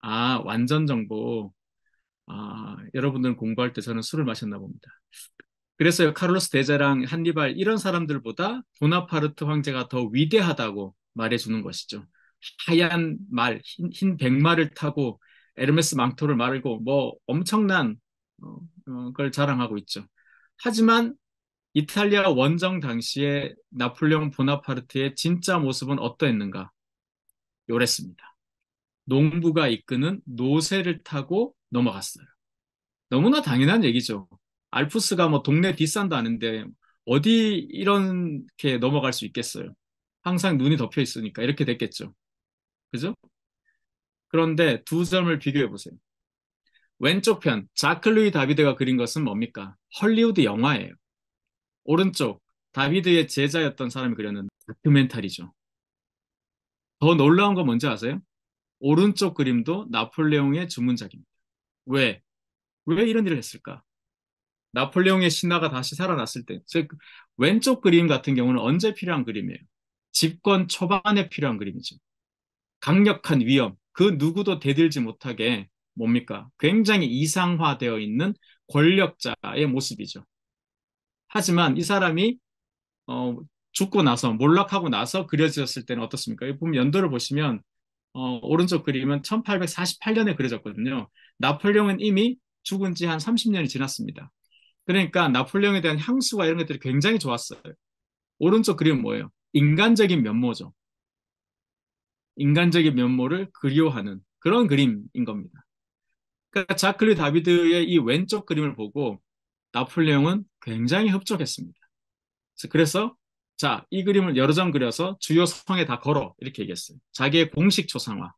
Speaker 1: 아, 완전 정보. 아, 여러분들 공부할 때 저는 술을 마셨나 봅니다. 그래서 카를로스 대제랑 한니발 이런 사람들보다 보나파르트 황제가 더 위대하다고 말해주는 것이죠. 하얀 말, 흰, 흰 백마를 타고 에르메스 망토를 말고 뭐 엄청난 어, 어, 걸 자랑하고 있죠. 하지만 이탈리아 원정 당시에 나폴레옹 보나파르트의 진짜 모습은 어떠했는가? 요랬습니다. 농부가 이끄는 노새를 타고 넘어갔어요. 너무나 당연한 얘기죠. 알프스가 뭐 동네 뒷산도 아닌데 어디 이렇게 넘어갈 수 있겠어요. 항상 눈이 덮여 있으니까 이렇게 됐겠죠. 그죠? 그런데 두 점을 비교해 보세요. 왼쪽편 자클루이 다비드가 그린 것은 뭡니까? 헐리우드 영화예요. 오른쪽 다비드의 제자였던 사람이 그렸는 다큐멘터리죠. 더 놀라운 건 뭔지 아세요? 오른쪽 그림도 나폴레옹의 주문작입니다. 왜? 왜 이런 일을 했을까? 나폴레옹의 신화가 다시 살아났을 때, 즉 왼쪽 그림 같은 경우는 언제 필요한 그림이에요? 집권 초반에 필요한 그림이죠. 강력한 위험, 그 누구도 대들지 못하게 뭡니까? 굉장히 이상화되어 있는 권력자의 모습이죠. 하지만 이 사람이 어, 죽고 나서 몰락하고 나서 그려졌을 때는 어떻습니까? 여기 보면 연도를 보시면 어, 오른쪽 그림은 1848년에 그려졌거든요. 나폴레옹은 이미 죽은 지 한 30년이 지났습니다. 그러니까 나폴레옹에 대한 향수가 이런 것들이 굉장히 좋았어요. 오른쪽 그림은 뭐예요? 인간적인 면모죠. 인간적인 면모를 그리워하는 그런 그림인 겁니다. 그러니까 자클리 다비드의 이 왼쪽 그림을 보고 나폴레옹은 굉장히 흡족했습니다. 그래서 자, 이 그림을 여러 장 그려서 주요 성에 다 걸어 이렇게 얘기했어요. 자기의 공식 초상화.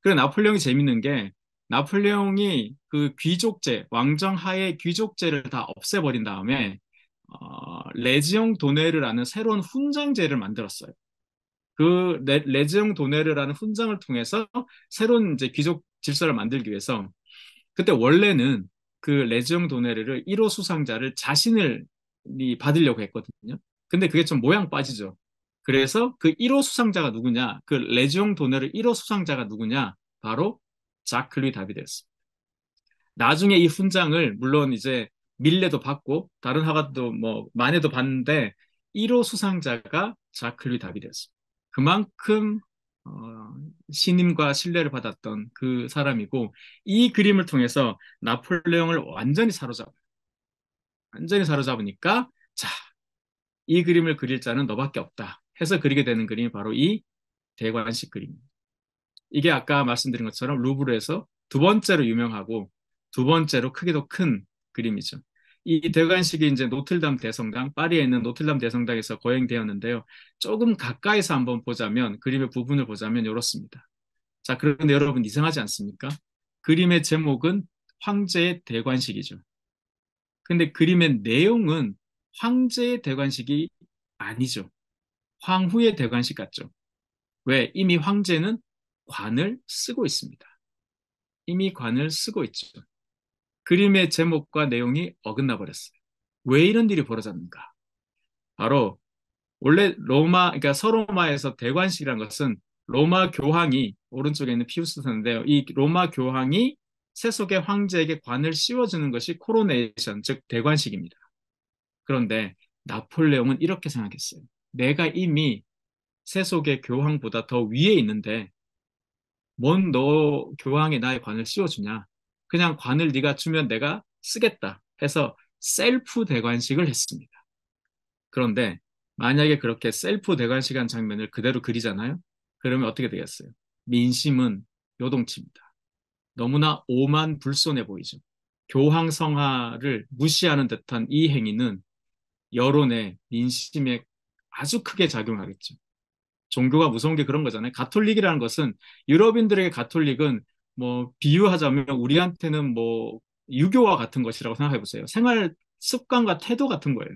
Speaker 1: 그리고 나폴레옹이 재밌는 게 나폴레옹이 그 귀족제, 왕정 하의 귀족제를 다 없애버린 다음에 어, 레지옹 도네르라는 새로운 훈장제를 만들었어요. 그 레, 레지옹 도네르라는 훈장을 통해서 새로운 이제 귀족 질서를 만들기 위해서 그때 원래는 그 레지옹 도네르를 1호 수상자를 자신을 받으려고 했거든요. 근데 그게 좀 모양 빠지죠. 그래서 그 1호 수상자가 누구냐? 그 레지옹 도네르 1호 수상자가 누구냐? 바로 자클루이 다비드였습니다. 나중에 이 훈장을 물론 이제 밀레도 받고 다른 화가도뭐 마네도 받는데 1호 수상자가 자클루이 다비드였습니다. 그만큼 어, 신임과 신뢰를 받았던 그 사람이고 이 그림을 통해서 나폴레옹을 완전히 사로잡아 완전히 사로잡으니까 자 이 그림을 그릴 자는 너밖에 없다 해서 그리게 되는 그림이 바로 이 대관식 그림입니다. 이게 아까 말씀드린 것처럼 루브르에서 두 번째로 유명하고 두 번째로 크기도 큰 그림이죠. 이 대관식이 이제 노틀담 대성당, 파리에 있는 노틀담 대성당에서 거행되었는데요. 조금 가까이서 한번 보자면, 그림의 부분을 보자면 이렇습니다. 자, 그런데 여러분 이상하지 않습니까? 그림의 제목은 황제의 대관식이죠. 근데 그림의 내용은 황제의 대관식이 아니죠. 황후의 대관식 같죠. 왜? 이미 황제는 관을 쓰고 있습니다. 이미 관을 쓰고 있죠. 그림의 제목과 내용이 어긋나 버렸어요. 왜 이런 일이 벌어졌는가? 바로 원래 로마, 그러니까 서로마에서 대관식이라는 것은 로마 교황이 오른쪽에 있는 피우스선인데요. 이 로마 교황이 세속의 황제에게 관을 씌워주는 것이 코로네이션, 즉 대관식입니다. 그런데 나폴레옹은 이렇게 생각했어요. 내가 이미 세속의 교황보다 더 위에 있는데 뭔 너 교황이 나의 관을 씌워주냐? 그냥 관을 네가 주면 내가 쓰겠다 해서 셀프 대관식을 했습니다. 그런데 만약에 그렇게 셀프 대관식한 장면을 그대로 그리잖아요. 그러면 어떻게 되겠어요? 민심은 요동칩니다. 너무나 오만 불손해 보이죠. 교황성화를 무시하는 듯한 이 행위는 여론의 민심에 아주 크게 작용하겠죠. 종교가 무서운 게 그런 거잖아요. 가톨릭이라는 것은 유럽인들에게 가톨릭은 뭐 비유하자면 우리한테는 뭐 유교와 같은 것이라고 생각해 보세요. 생활 습관과 태도 같은 거예요.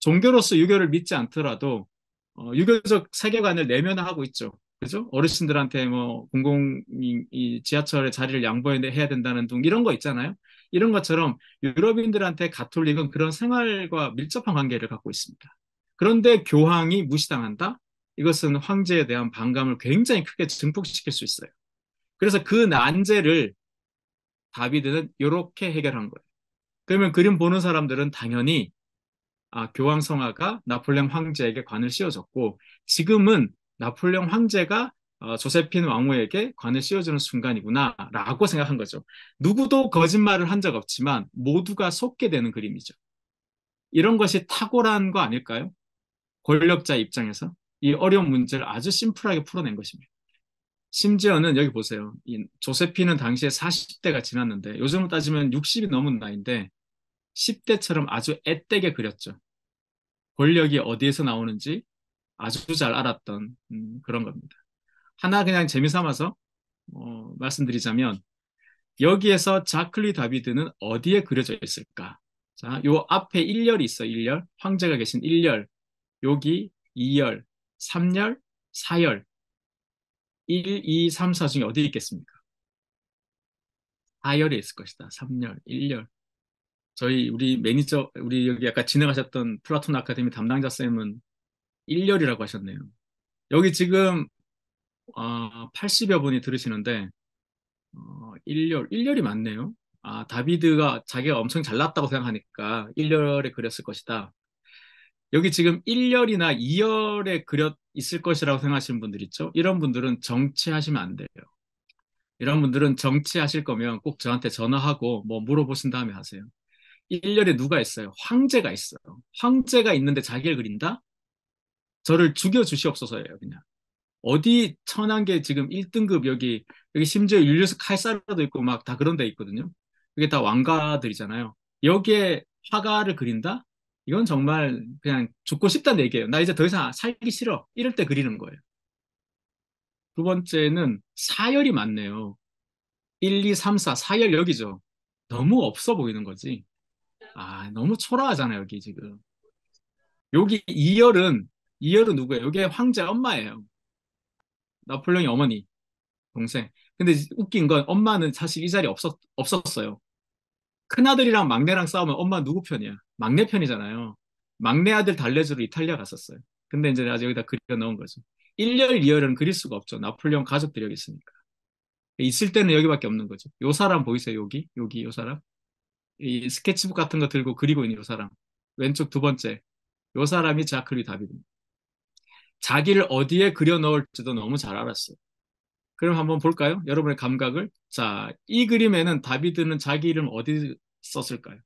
Speaker 1: 종교로서 유교를 믿지 않더라도 어, 유교적 세계관을 내면화하고 있죠. 그죠? 어르신들한테 뭐 공공 이 지하철에 자리를 양보해야 된다는 등 이런 거 있잖아요. 이런 것처럼 유럽인들한테 가톨릭은 그런 생활과 밀접한 관계를 갖고 있습니다. 그런데 교황이 무시당한다? 이것은 황제에 대한 반감을 굉장히 크게 증폭시킬 수 있어요. 그래서 그 난제를 다비드는 이렇게 해결한 거예요. 그러면 그림 보는 사람들은 당연히 아, 교황 성화가 나폴레옹 황제에게 관을 씌워줬고 지금은 나폴레옹 황제가 어, 조세핀 왕후에게 관을 씌워주는 순간이구나라고 생각한 거죠. 누구도 거짓말을 한 적 없지만 모두가 속게 되는 그림이죠. 이런 것이 탁월한 거 아닐까요? 권력자 입장에서 이 어려운 문제를 아주 심플하게 풀어낸 것입니다. 심지어는 여기 보세요. 조세피는 당시에 40대가 지났는데 요즘으로 따지면 60이 넘은 나이인데 10대처럼 아주 애되게 그렸죠. 권력이 어디에서 나오는지 아주 잘 알았던 음, 그런 겁니다. 하나 그냥 재미삼아서 어, 말씀드리자면 여기에서 자클리 다비드는 어디에 그려져 있을까? 자, 요 앞에 1열이 있어 1열. 황제가 계신 1열. 여기 2열, 3열, 4열. 1, 2, 3, 4 중에 어디 있겠습니까? 4열에 있을 것이다. 3열, 1열. 저희 우리 매니저, 우리 여기 아까 진행하셨던 플라톤 아카데미 담당자 쌤은 1열이라고 하셨네요. 여기 지금 어, 80여 분이 들으시는데 어, 1열, 1열이 맞네요. 아, 다비드가 자기가 엄청 잘났다고 생각하니까 1열에 그렸을 것이다. 여기 지금 1열이나 2열에 그려 있을 것이라고 생각하시는 분들 있죠? 이런 분들은 정치하시면 안 돼요. 이런 분들은 정치하실 거면 꼭 저한테 전화하고 뭐 물어보신 다음에 하세요. 1열에 누가 있어요? 황제가 있어요. 황제가 있는데 자기를 그린다? 저를 죽여 주시옵소서예요, 그냥. 어디 천안계 지금 1등급 여기 여기 심지어 율리우스 칼사르도 있고 막 다 그런 데 있거든요. 그게다 왕가들이잖아요. 여기에 화가를 그린다? 이건 정말 그냥 죽고 싶다는 얘기예요. 나 이제 더 이상 살기 싫어. 이럴 때 그리는 거예요. 두 번째는 사열이 많네요. 1, 2, 3, 4, 사열 여기죠. 너무 없어 보이는 거지. 아, 너무 초라하잖아요, 여기 지금. 여기 2열은, 2열은 누구예요? 여기 황제 엄마예요. 나폴레옹의 어머니, 동생. 근데 웃긴 건 엄마는 사실 이 자리에 없었, 없었어요. 큰아들이랑 막내랑 싸우면 엄마 누구 편이야? 막내 편이잖아요. 막내 아들 달래주로 이탈리아 갔었어요. 근데 이제 아직 여기다 그려 놓은 거죠. 1열, 2열은 그릴 수가 없죠. 나폴레옹 가족들이 여기 있으니까. 있을 때는 여기밖에 없는 거죠. 요 사람 보이세요? 여기? 여기 요 사람? 이 스케치북 같은 거 들고 그리고 있는 요 사람. 왼쪽 두 번째. 요 사람이 자클리 다비드입니다. 자기를 어디에 그려 넣을지도 너무 잘 알았어요. 그럼 한번 볼까요? 여러분의 감각을. 자, 이 그림에는 다비드는 자기 이름 어디 썼을까요?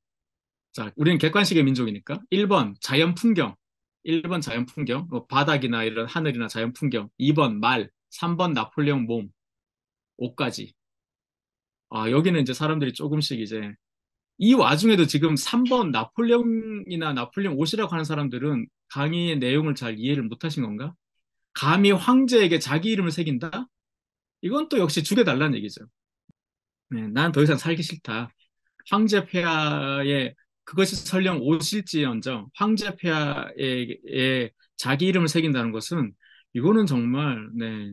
Speaker 1: 자, 우리는 객관식의 민족이니까 1번 자연 풍경, 1번 자연 풍경, 뭐 바닥이나 이런 하늘이나 자연 풍경, 2번 말, 3번 나폴레옹 몸, 5까지. 아, 여기는 이제 사람들이 조금씩 이제 이 와중에도 지금 3번 나폴레옹이나 나폴레옹 옷이라고 하는 사람들은 강의의 내용을 잘 이해를 못하신 건가? 감히 황제에게 자기 이름을 새긴다? 이건 또 역시 죽여달라는 얘기죠. 네, 난 더 이상 살기 싫다. 황제 폐하의 그것이 설령 오실지언정 황제 폐하에 자기 이름을 새긴다는 것은 이거는 정말 네,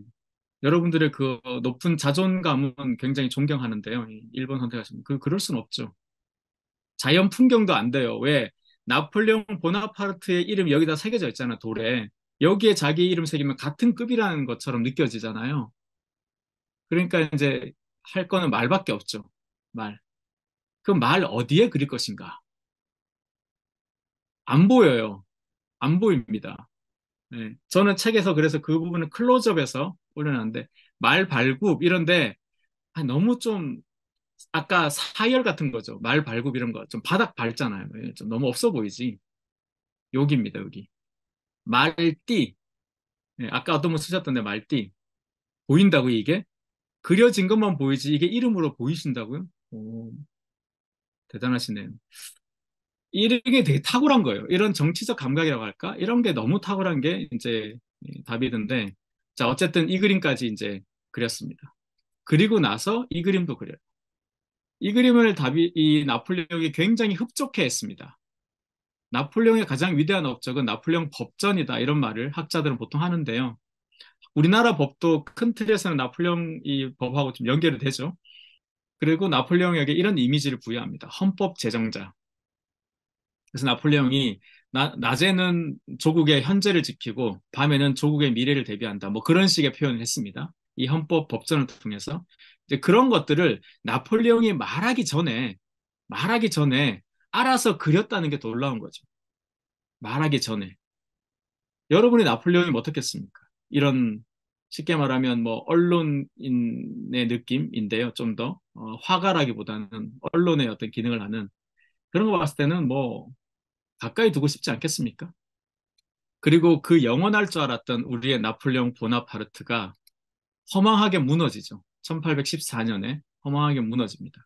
Speaker 1: 여러분들의 그 높은 자존감은 굉장히 존경하는데요. 1번 선택하시면 그 그럴 순 없죠. 자연 풍경도 안 돼요. 왜 나폴레옹 보나파르트의 이름 여기다 새겨져 있잖아 돌에 여기에 자기 이름 새기면 같은 급이라는 것처럼 느껴지잖아요. 그러니까 이제 할 거는 말밖에 없죠. 말. 그 말 어디에 그릴 것인가? 안 보여요. 안 보입니다. 네. 저는 책에서 그래서 그 부분을 클로즈업에서 올려놨는데 말 발굽 이런데 아, 너무 좀 아까 사열 같은 거죠. 말 발굽 이런 거좀 바닥 밟잖아요. 예, 좀 너무 없어 보이지. 여기입니다. 여기 말띠. 네, 아까 어떤 분 쓰셨던데 말띠 보인다고 이게 그려진 것만 보이지 이게 이름으로 보이신다고요? 오, 대단하시네요. 이게 되게 탁월한 거예요. 이런 정치적 감각이라고 할까? 이런 게 너무 탁월한 게 이제 다비드인데, 자, 어쨌든 이 그림까지 이제 그렸습니다. 그리고 나서 이 그림도 그려요. 이 그림을 다비, 이 나폴레옹이 굉장히 흡족해 했습니다. 나폴레옹의 가장 위대한 업적은 나폴레옹 법전이다. 이런 말을 학자들은 보통 하는데요. 우리나라 법도 큰 틀에서는 나폴레옹 이 법하고 좀연결이 되죠. 그리고 나폴레옹에게 이런 이미지를 부여합니다. 헌법 제정자. 그래서 나폴레옹이 나, 낮에는 조국의 현재를 지키고 밤에는 조국의 미래를 대비한다. 뭐 그런 식의 표현을 했습니다. 이 헌법 법전을 통해서 이제 그런 것들을 나폴레옹이 말하기 전에 말하기 전에 알아서 그렸다는 게 놀라운 거죠. 말하기 전에 여러분이 나폴레옹이 뭐 어떻겠습니까? 이런 쉽게 말하면 뭐 언론인의 느낌인데요. 좀더 어, 화가라기보다는 언론의 어떤 기능을 하는 그런 거 봤을 때는 뭐 가까이 두고 싶지 않겠습니까? 그리고 그 영원할 줄 알았던 우리의 나폴레옹 보나파르트가 허망하게 무너지죠. 1814년에 허망하게 무너집니다.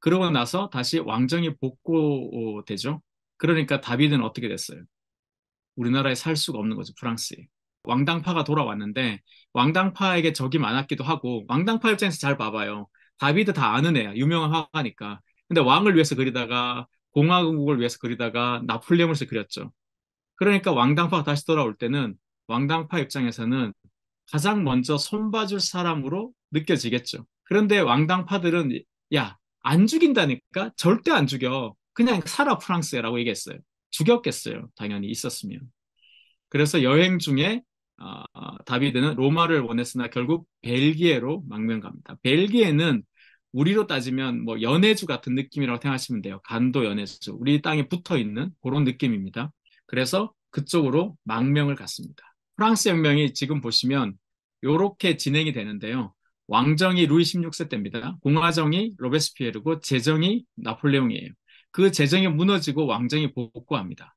Speaker 1: 그러고 나서 다시 왕정이 복고되죠 그러니까 다비드는 어떻게 됐어요? 우리나라에 살 수가 없는 거죠, 프랑스에. 왕당파가 돌아왔는데 왕당파에게 적이 많았기도 하고 왕당파 입장에서 잘 봐봐요. 다비드 다 아는 애야. 유명한 화가니까. 근데 왕을 위해서 그리다가 공화국을 위해서 그리다가 나폴레옹을 그렸죠. 그러니까 왕당파가 다시 돌아올 때는 왕당파 입장에서는 가장 먼저 손봐줄 사람으로 느껴지겠죠. 그런데 왕당파들은 야, 안 죽인다니까? 절대 안 죽여. 그냥 살아 프랑스라고 얘기했어요. 죽였겠어요. 당연히 있었으면. 그래서 여행 중에 어, 어, 다비드는 로마를 원했으나 결국 벨기에로 망명갑니다. 벨기에는 우리로 따지면 뭐 연해주 같은 느낌이라고 생각하시면 돼요. 간도 연해주. 우리 땅에 붙어 있는 그런 느낌입니다. 그래서 그쪽으로 망명을 갔습니다. 프랑스 혁명이 지금 보시면 이렇게 진행이 되는데요. 왕정이 루이 16세 때입니다. 공화정이 로베스피에르고 제정이 나폴레옹이에요. 그 제정이 무너지고 왕정이 복구합니다.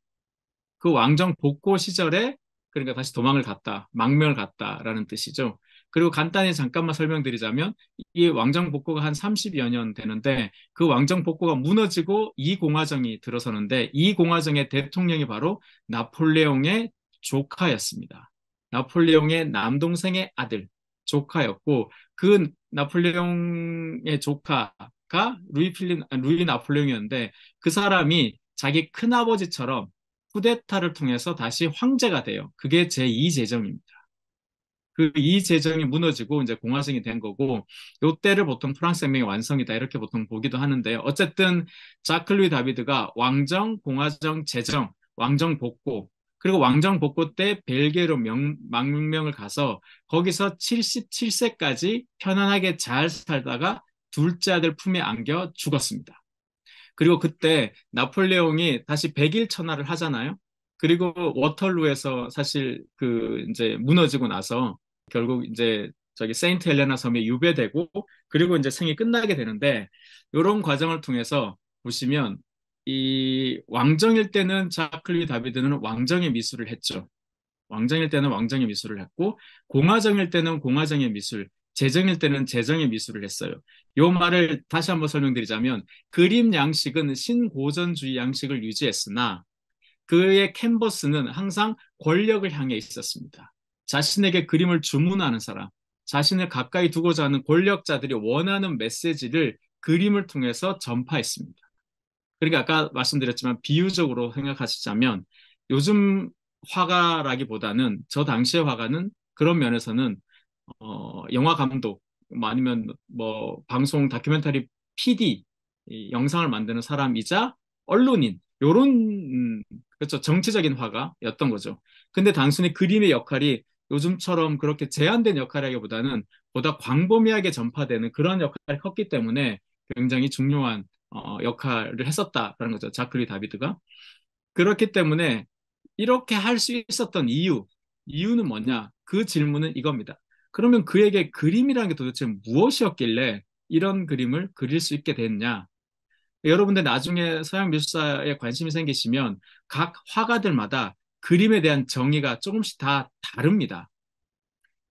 Speaker 1: 그 왕정 복고 시절에 그러니까 다시 도망을 갔다, 망명을 갔다라는 뜻이죠. 그리고 간단히 잠깐만 설명드리자면 이 왕정 복고가 한 30여 년 되는데 그 왕정 복고가 무너지고 이 공화정이 들어서는데 이 공화정의 대통령이 바로 나폴레옹의 조카였습니다. 나폴레옹의 남동생의 아들 조카였고 그 나폴레옹의 조카가 루이 필린 루이 나폴레옹이었는데 그 사람이 자기 큰아버지처럼 쿠데타를 통해서 다시 황제가 돼요. 그게 제2제정입니다. 그이제정이 무너지고 이제 공화정이 된 거고 요때를 보통 프랑스 혁명의 완성이다 이렇게 보통 보기도 하는데 요 어쨌든 자클루이 다비드가 왕정, 공화정, 제정 왕정 복고 그리고 왕정 복고 때 벨기에로 명, 망명을 가서 거기서 77세까지 편안하게 잘 살다가 둘째 아들 품에 안겨 죽었습니다. 그리고 그때 나폴레옹이 다시 백일 천하를 하잖아요. 그리고 워털루에서 사실 그 이제 무너지고 나서 결국 이제 저기 세인트 헬레나 섬에 유배되고 그리고 이제 생이 끝나게 되는데 이런 과정을 통해서 보시면 이 왕정일 때는 자클리 다비드는 왕정의 미술을 했죠. 왕정일 때는 왕정의 미술을 했고 공화정일 때는 공화정의 미술 재정일 때는 재정의 미술을 했어요. 요 말을 다시 한번 설명드리자면 그림 양식은 신고전주의 양식을 유지했으나 그의 캔버스는 항상 권력을 향해 있었습니다. 자신에게 그림을 주문하는 사람, 자신을 가까이 두고자 하는 권력자들이 원하는 메시지를 그림을 통해서 전파했습니다. 그러니까 아까 말씀드렸지만 비유적으로 생각하시자면 요즘 화가라기보다는 저 당시의 화가는 그런 면에서는 어, 영화 감독, 뭐 아니면 뭐 방송 다큐멘터리 PD, 이, 영상을 만드는 사람이자 언론인, 요런, 음, 그렇죠. 정치적인 화가였던 거죠. 근데 단순히 그림의 역할이 요즘처럼 그렇게 제한된 역할이라기보다는 보다 광범위하게 전파되는 그런 역할이 컸기 때문에 굉장히 중요한 어, 역할을 했었다라는 거죠. 자클리 다비드가. 그렇기 때문에 이렇게 할 수 있었던 이유, 이유는 뭐냐? 그 질문은 이겁니다. 그러면 그에게 그림이라는 게 도대체 무엇이었길래 이런 그림을 그릴 수 있게 됐냐? 여러분들 나중에 서양 미술사에 관심이 생기시면 각 화가들마다 그림에 대한 정의가 조금씩 다 다릅니다.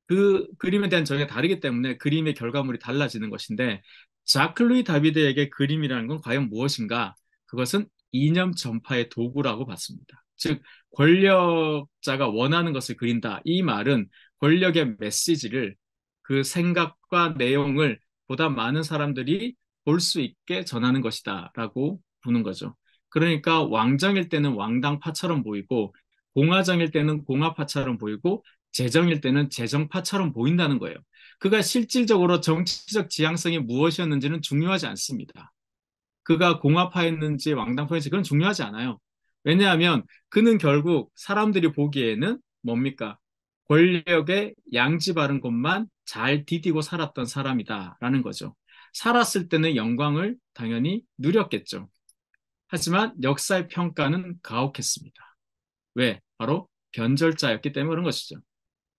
Speaker 1: 그 그림에 대한 정의가 다르기 때문에 그림의 결과물이 달라지는 것인데 자클루이 다비드에게 그림이라는 건 과연 무엇인가? 그것은 이념 전파의 도구라고 봤습니다. 즉 권력자가 원하는 것을 그린다. 이 말은 권력의 메시지를 그 생각과 내용을 보다 많은 사람들이 볼 수 있게 전하는 것이다 라고 보는 거죠. 그러니까 왕정일 때는 왕당파처럼 보이고 공화정일 때는 공화파처럼 보이고 재정일 때는 재정파처럼 보인다는 거예요. 그가 실질적으로 정치적 지향성이 무엇이었는지는 중요하지 않습니다. 그가 공화파였는지 왕당파였는지 그건 중요하지 않아요. 왜냐하면 그는 결국 사람들이 보기에는 뭡니까? 권력의 양지 바른 곳만 잘 디디고 살았던 사람이다라는 거죠. 살았을 때는 영광을 당연히 누렸겠죠. 하지만 역사의 평가는 가혹했습니다. 왜? 바로 변절자였기 때문에 그런 것이죠.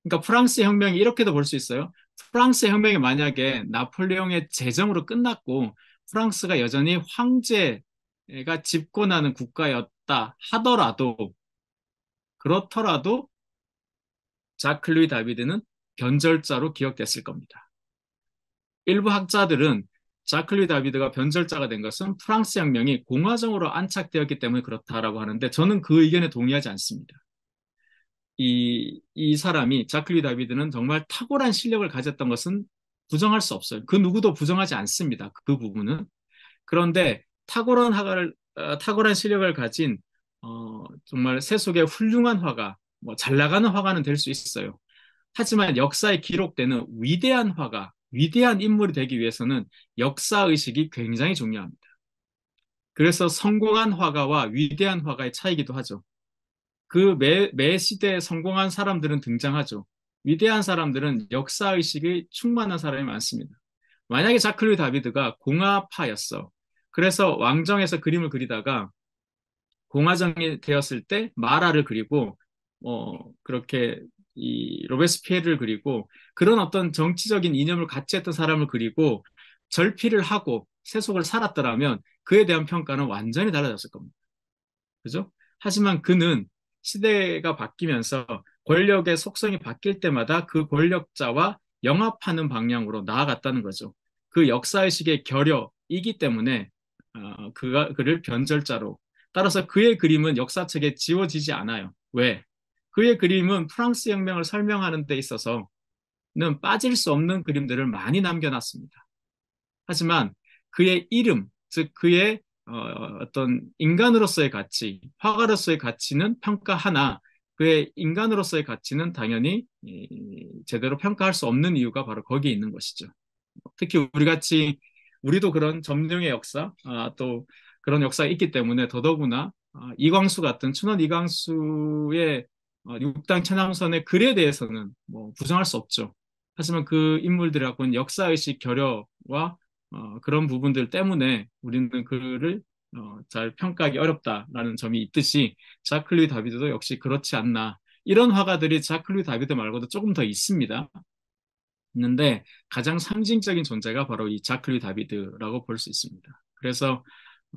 Speaker 1: 그러니까 프랑스 혁명이 이렇게도 볼 수 있어요. 프랑스 혁명이 만약에 나폴레옹의 재정으로 끝났고 프랑스가 여전히 황제가 집권하는 국가였다 하더라도 그렇더라도 자클루이 다비드는 변절자로 기억됐을 겁니다. 일부 학자들은 자클루이 다비드가 변절자가 된 것은 프랑스 혁명이 공화정으로 안착되었기 때문에 그렇다라고 하는데 저는 그 의견에 동의하지 않습니다. 이, 이 사람이 자클루이 다비드는 정말 탁월한 실력을 가졌던 것은 부정할 수 없어요. 그 누구도 부정하지 않습니다. 그 부분은. 그런데 탁월한 화가를 어, 탁월한 실력을 가진 어, 정말 세 속의 훌륭한 화가 뭐잘 나가는 화가는 될 수 있어요. 하지만 역사에 기록되는 위대한 화가, 위대한 인물이 되기 위해서는 역사 의식이 굉장히 중요합니다. 그래서 성공한 화가와 위대한 화가의 차이기도 하죠. 그 매, 매 시대에 성공한 사람들은 등장하죠. 위대한 사람들은 역사 의식이 충만한 사람이 많습니다. 만약에 자클리 다비드가 공화파였어. 그래서 왕정에서 그림을 그리다가 공화정이 되었을 때 마라를 그리고 어, 그렇게 이 로베스피에를 그리고 그런 어떤 정치적인 이념을 같이 했던 사람을 그리고 절필을 하고 세속을 살았더라면 그에 대한 평가는 완전히 달라졌을 겁니다. 그죠? 하지만 그는 시대가 바뀌면서 권력의 속성이 바뀔 때마다 그 권력자와 영합하는 방향으로 나아갔다는 거죠. 그 역사의식의 결여이기 때문에 어, 그가 그를 변절자로 따라서 그의 그림은 역사책에 지워지지 않아요. 왜? 그의 그림은 프랑스 혁명을 설명하는 데 있어서는 빠질 수 없는 그림들을 많이 남겨놨습니다. 하지만 그의 이름, 즉 그의 어, 떤 인간으로서의 가치, 화가로서의 가치는 평가하나 그의 인간으로서의 가치는 당연히 제대로 평가할 수 없는 이유가 바로 거기에 있는 것이죠. 특히 우리 같이 우리도 그런 점령의 역사, 아, 또 그런 역사가 있기 때문에 더더구나 아, 이광수 같은 춘원 이광수의 어, 육당 천왕선의 글에 대해서는 뭐 부정할 수 없죠. 하지만 그인물들하 갖고 는 역사의식 결여와 어, 그런 부분들 때문에 우리는 그를 어, 잘 평가하기 어렵다라는 점이 있듯이 자클리 다비드도 역시 그렇지 않나 이런 화가들이 자클리 다비드 말고도 조금 더 있습니다. 있는데 가장 상징적인 존재가 바로 이 자클리 다비드라고 볼 수 있습니다. 그래서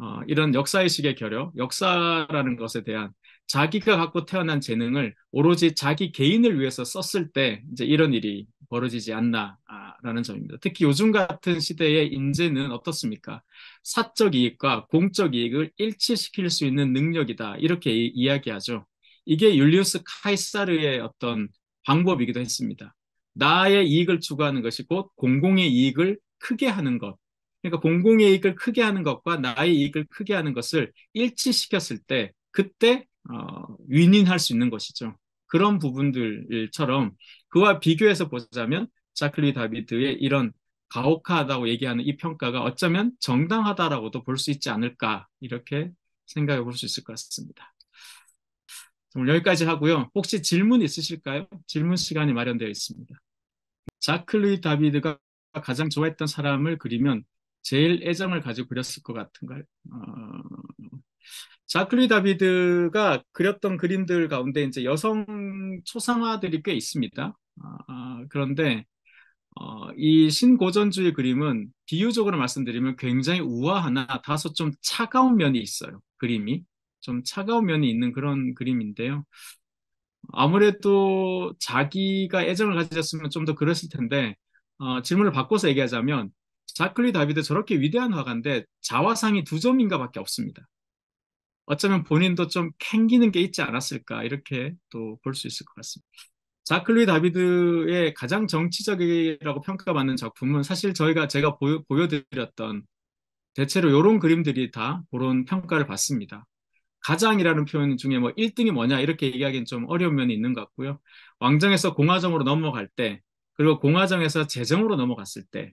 Speaker 1: 어, 이런 역사의식의 결여, 역사라는 것에 대한 자기가 갖고 태어난 재능을 오로지 자기 개인을 위해서 썼을 때 이제 이런 일이 벌어지지 않나라는 점입니다. 특히 요즘 같은 시대의 인재는 어떻습니까? 사적 이익과 공적 이익을 일치시킬 수 있는 능력이다. 이렇게 이, 야기하죠 이게 율리우스 카이사르의 어떤 방법이기도 했습니다. 나의 이익을 추구하는 것이 곧 공공의 이익을 크게 하는 것. 그러니까 공공의 이익을 크게 하는 것과 나의 이익을 크게 하는 것을 일치시켰을 때 그때 어, 윈윈할 수 있는 것이죠. 그런 부분들처럼 그와 비교해서 보자면 자클리 다비드의 이런 가혹하다고 얘기하는 이 평가가 어쩌면 정당하다라고도 볼 수 있지 않을까 이렇게 생각해 볼 수 있을 것 같습니다. 오늘 여기까지 하고요. 혹시 질문 있으실까요? 질문 시간이 마련되어 있습니다. 자클리 다비드가 가장 좋아했던 사람을 그리면 제일 애정을 가지고 그렸을 것 같은가요? 어... 자클리 다비드가 그렸던 그림들 가운데 이제 여성 초상화들이 꽤 있습니다. 아, 아, 그런데 어, 이 신고전주의 그림은 비유적으로 말씀드리면 굉장히 우아하나 다소 좀 차가운 면이 있어요. 그림이 좀 차가운 면이 있는 그런 그림인데요. 아무래도 자기가 애정을 가졌으면 좀 더 그랬을 텐데 어, 질문을 바꿔서 얘기하자면 자클리 다비드 저렇게 위대한 화가인데 자화상이 두 점인가밖에 없습니다. 어쩌면 본인도 좀 캥기는 게 있지 않았을까 이렇게 또 볼 수 있을 것 같습니다. 자클루이 다비드의 가장 정치적이라고 평가받는 작품은 사실 저희가 제가 보여, 보여드렸던 대체로 이런 그림들이 다 그런 평가를 받습니다. 가장이라는 표현 중에 뭐 1등이 뭐냐 이렇게 얘기하기는 좀 어려운 면이 있는 것 같고요. 왕정에서 공화정으로 넘어갈 때 그리고 공화정에서 재정으로 넘어갔을 때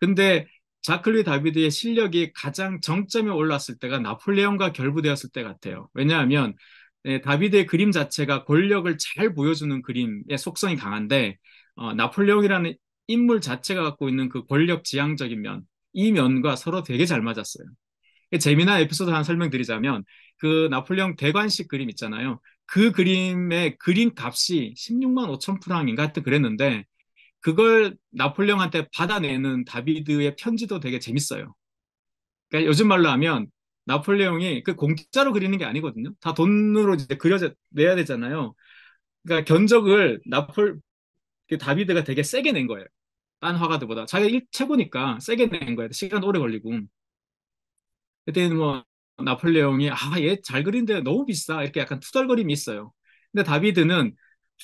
Speaker 1: 근데 자클리 다비드의 실력이 가장 정점에 올랐을 때가 나폴레옹과 결부되었을 때 같아요. 왜냐하면 네, 다비드의 그림 자체가 권력을 잘 보여주는 그림의 속성이 강한데 어, 나폴레옹이라는 인물 자체가 갖고 있는 그 권력 지향적인 면, 이 면과 서로 되게 잘 맞았어요. 재미난 에피소드 하나 설명드리자면 그 나폴레옹 대관식 그림 있잖아요. 그 그림의 그림 값이 16만 5천 프랑인가 하여튼 그랬는데 그걸 나폴레옹한테 받아내는 다비드의 편지도 되게 재밌어요. 그러니까 요즘 말로 하면 나폴레옹이 그 공짜로 그리는 게 아니거든요. 다 돈으로 이제 그려내야 되잖아요. 그러니까 견적을 나폴 그 다비드가 되게 세게 낸 거예요. 딴 화가들보다 자기가 일 최고니까 세게 낸 거예요. 시간 오래 걸리고 그때는 뭐 나폴레옹이 아 얘 잘 그린데 너무 비싸 이렇게 약간 투덜거림이 있어요. 근데 다비드는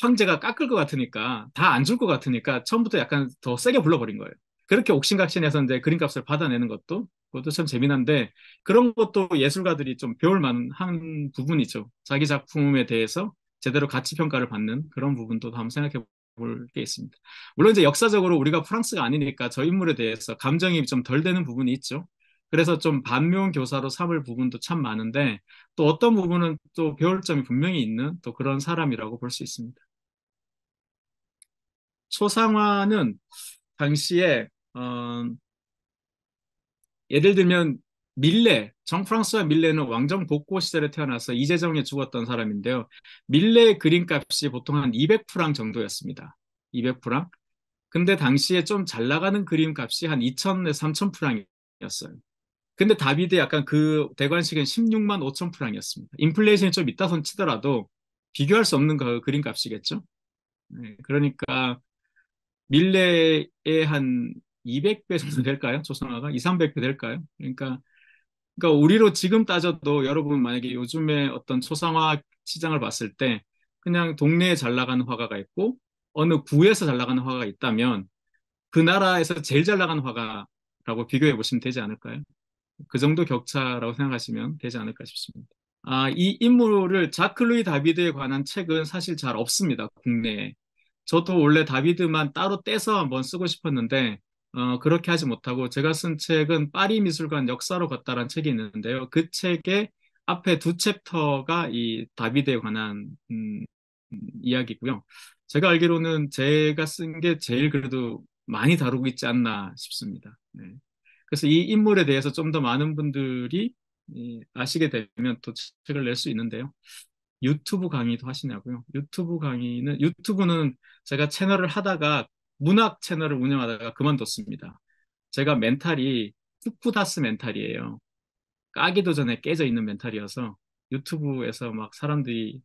Speaker 1: 황제가 깎을 것 같으니까 다 안 줄 것 같으니까 처음부터 약간 더 세게 불러버린 거예요. 그렇게 옥신각신해서 이제 그림값을 받아내는 것도 그것도 참 재미난데 그런 것도 예술가들이 좀 배울 만한 부분이죠. 자기 작품에 대해서 제대로 가치 평가를 받는 그런 부분도 한번 생각해 볼 게 있습니다. 물론 이제 역사적으로 우리가 프랑스가 아니니까 저 인물에 대해서 감정이 좀 덜 되는 부분이 있죠. 그래서 좀 반면 교사로 삼을 부분도 참 많은데 또 어떤 부분은 또 배울 점이 분명히 있는 또 그런 사람이라고 볼 수 있습니다. 초상화는 당시에 어, 예를 들면 밀레, 정프랑스와 밀레는 왕정 복고 시절에 태어나서 이재정에 죽었던 사람인데요. 밀레의 그림값이 보통 한 200프랑 정도였습니다. 200프랑. 근데 당시에 좀 잘 나가는 그림값이 한 2,000에서 3,000프랑이었어요. 근데 다비드 약간 그 대관식은 16만 5천 프랑이었습니다. 인플레이션이 좀 있다 손 치더라도 비교할 수 없는 그 그림값이겠죠. 네, 그러니까 밀레의 한 200배 정도 될까요? 조선화가 2, 300배 될까요? 그러니까 그러니까 우리로 지금 따져도 여러분 만약에 요즘에 어떤 초상화 시장을 봤을 때 그냥 동네에 잘 나가는 화가가 있고 어느 구에서 잘 나가는 화가가 있다면 그 나라에서 제일 잘 나가는 화가라고 비교해 보시면 되지 않을까요? 그 정도 격차라고 생각하시면 되지 않을까 싶습니다. 아, 이 인물을 자클루이 다비드에 관한 책은 사실 잘 없습니다. 국내에. 저도 원래 다비드만 따로 떼서 한번 쓰고 싶었는데 어, 그렇게 하지 못하고 제가 쓴 책은 파리 미술관 역사로 갔다란 책이 있는데요. 그 책의 앞에 두 챕터가 이 다비드에 관한 음, 이야기고요. 제가 알기로는 제가 쓴 게 제일 그래도 많이 다루고 있지 않나 싶습니다. 네. 그래서 이 인물에 대해서 좀 더 많은 분들이 아시게 되면 또 책을 낼 수 있는데요. 유튜브 강의도 하시냐고요? 유튜브 강의는 유튜브는 제가 채널을 하다가 문학 채널을 운영하다가 그만뒀습니다. 제가 멘탈이 푸쿠다스 멘탈이에요. 까기도 전에 깨져 있는 멘탈이어서 유튜브에서 막 사람들이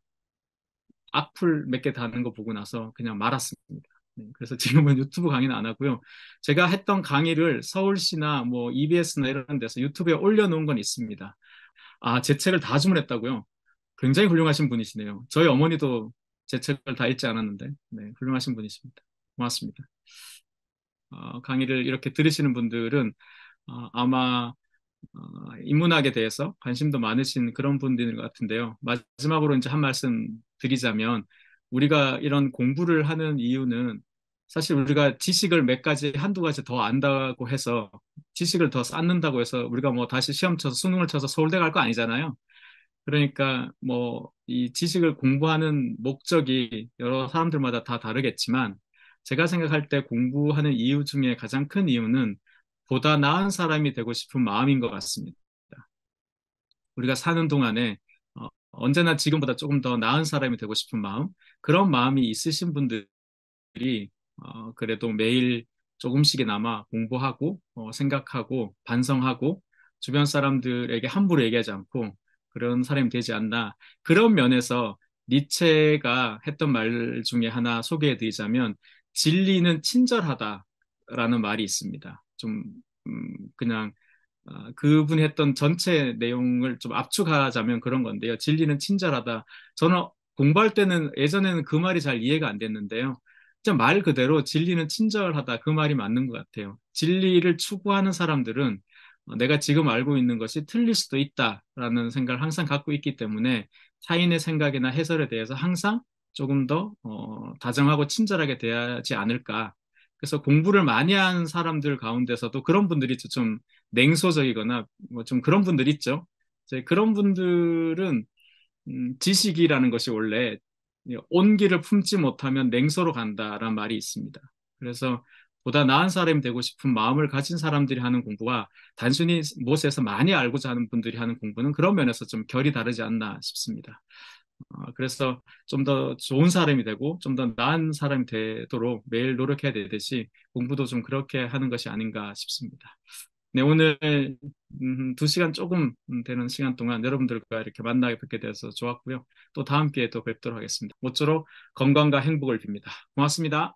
Speaker 1: 악플 몇 개 다는 거 보고 나서 그냥 말았습니다. 네, 그래서 지금은 유튜브 강의는 안 하고요. 제가 했던 강의를 서울시나 뭐 EBS나 이런 데서 유튜브에 올려놓은 건 있습니다. 아, 제 책을 다 주문했다고요? 굉장히 훌륭하신 분이시네요. 저희 어머니도 제 책을 다 읽지 않았는데 네, 훌륭하신 분이십니다. 고맙습니다. 어, 강의를 이렇게 들으시는 분들은 어, 아마 어, 인문학에 대해서 관심도 많으신 그런 분들 인것 같은데요. 마지막으로 이제 한 말씀 드리자면 우리가 이런 공부를 하는 이유는 사실 우리가 지식을 몇 가지 한두 가지 더 안다고 해서 지식을 더 쌓는다고 해서 우리가 뭐 다시 시험 쳐서 수능을 쳐서 서울대 갈 거 아니잖아요. 그러니까 뭐 이 지식을 공부하는 목적이 여러 사람들마다 다 다르겠지만 제가 생각할 때 공부하는 이유 중에 가장 큰 이유는 보다 나은 사람이 되고 싶은 마음인 것 같습니다. 우리가 사는 동안에 어, 언제나 지금보다 조금 더 나은 사람이 되고 싶은 마음, 그런 마음이 있으신 분들이 어, 그래도 매일 조금씩이나마 공부하고 어, 생각하고 반성하고 주변 사람들에게 함부로 얘기하지 않고 그런 사람이 되지 않나. 그런 면에서 니체가 했던 말 중에 하나 소개해 드리자면 진리는 친절하다라는 말이 있습니다. 좀 음, 그냥 어, 아, 그분 했던 전체 내용을 좀 압축하자면 그런 건데요. 진리는 친절하다. 저는 공부할 때는 예전에는 그 말이 잘 이해가 안 됐는데요. 진짜 말 그대로 진리는 친절하다. 그 말이 맞는 것 같아요. 진리를 추구하는 사람들은 어, 내가 지금 알고 있는 것이 틀릴 수도 있다라는 생각을 항상 갖고 있기 때문에 타인의 생각이나 해설에 대해서 항상 조금 더 어, 다정하고 친절하게 대하지 않을까. 그래서 공부를 많이 한 사람들 가운데서도 그런 분들이 좀 냉소적이거나 뭐 좀 그런 분들 있죠. 그런 분들은 음, 지식이라는 것이 원래 온기를 품지 못하면 냉소로 간다라는 말이 있습니다. 그래서 보다 나은 사람이 되고 싶은 마음을 가진 사람들이 하는 공부와 단순히 무엇에서 많이 알고자 하는 분들이 하는 공부는 그런 면에서 좀 결이 다르지 않나 싶습니다. 어, 그래서 좀 더 좋은 사람이 되고 좀 더 나은 사람이 되도록 매일 노력해야 되듯이 공부도 좀 그렇게 하는 것이 아닌가 싶습니다. 네, 오늘 음, 두 시간 조금 되는 시간 동안 여러분들과 이렇게 만나게 뵙게 돼서 좋았고요. 또 다음 기회에 또 뵙도록 하겠습니다. 모쪼록 건강과 행복을 빕니다. 고맙습니다.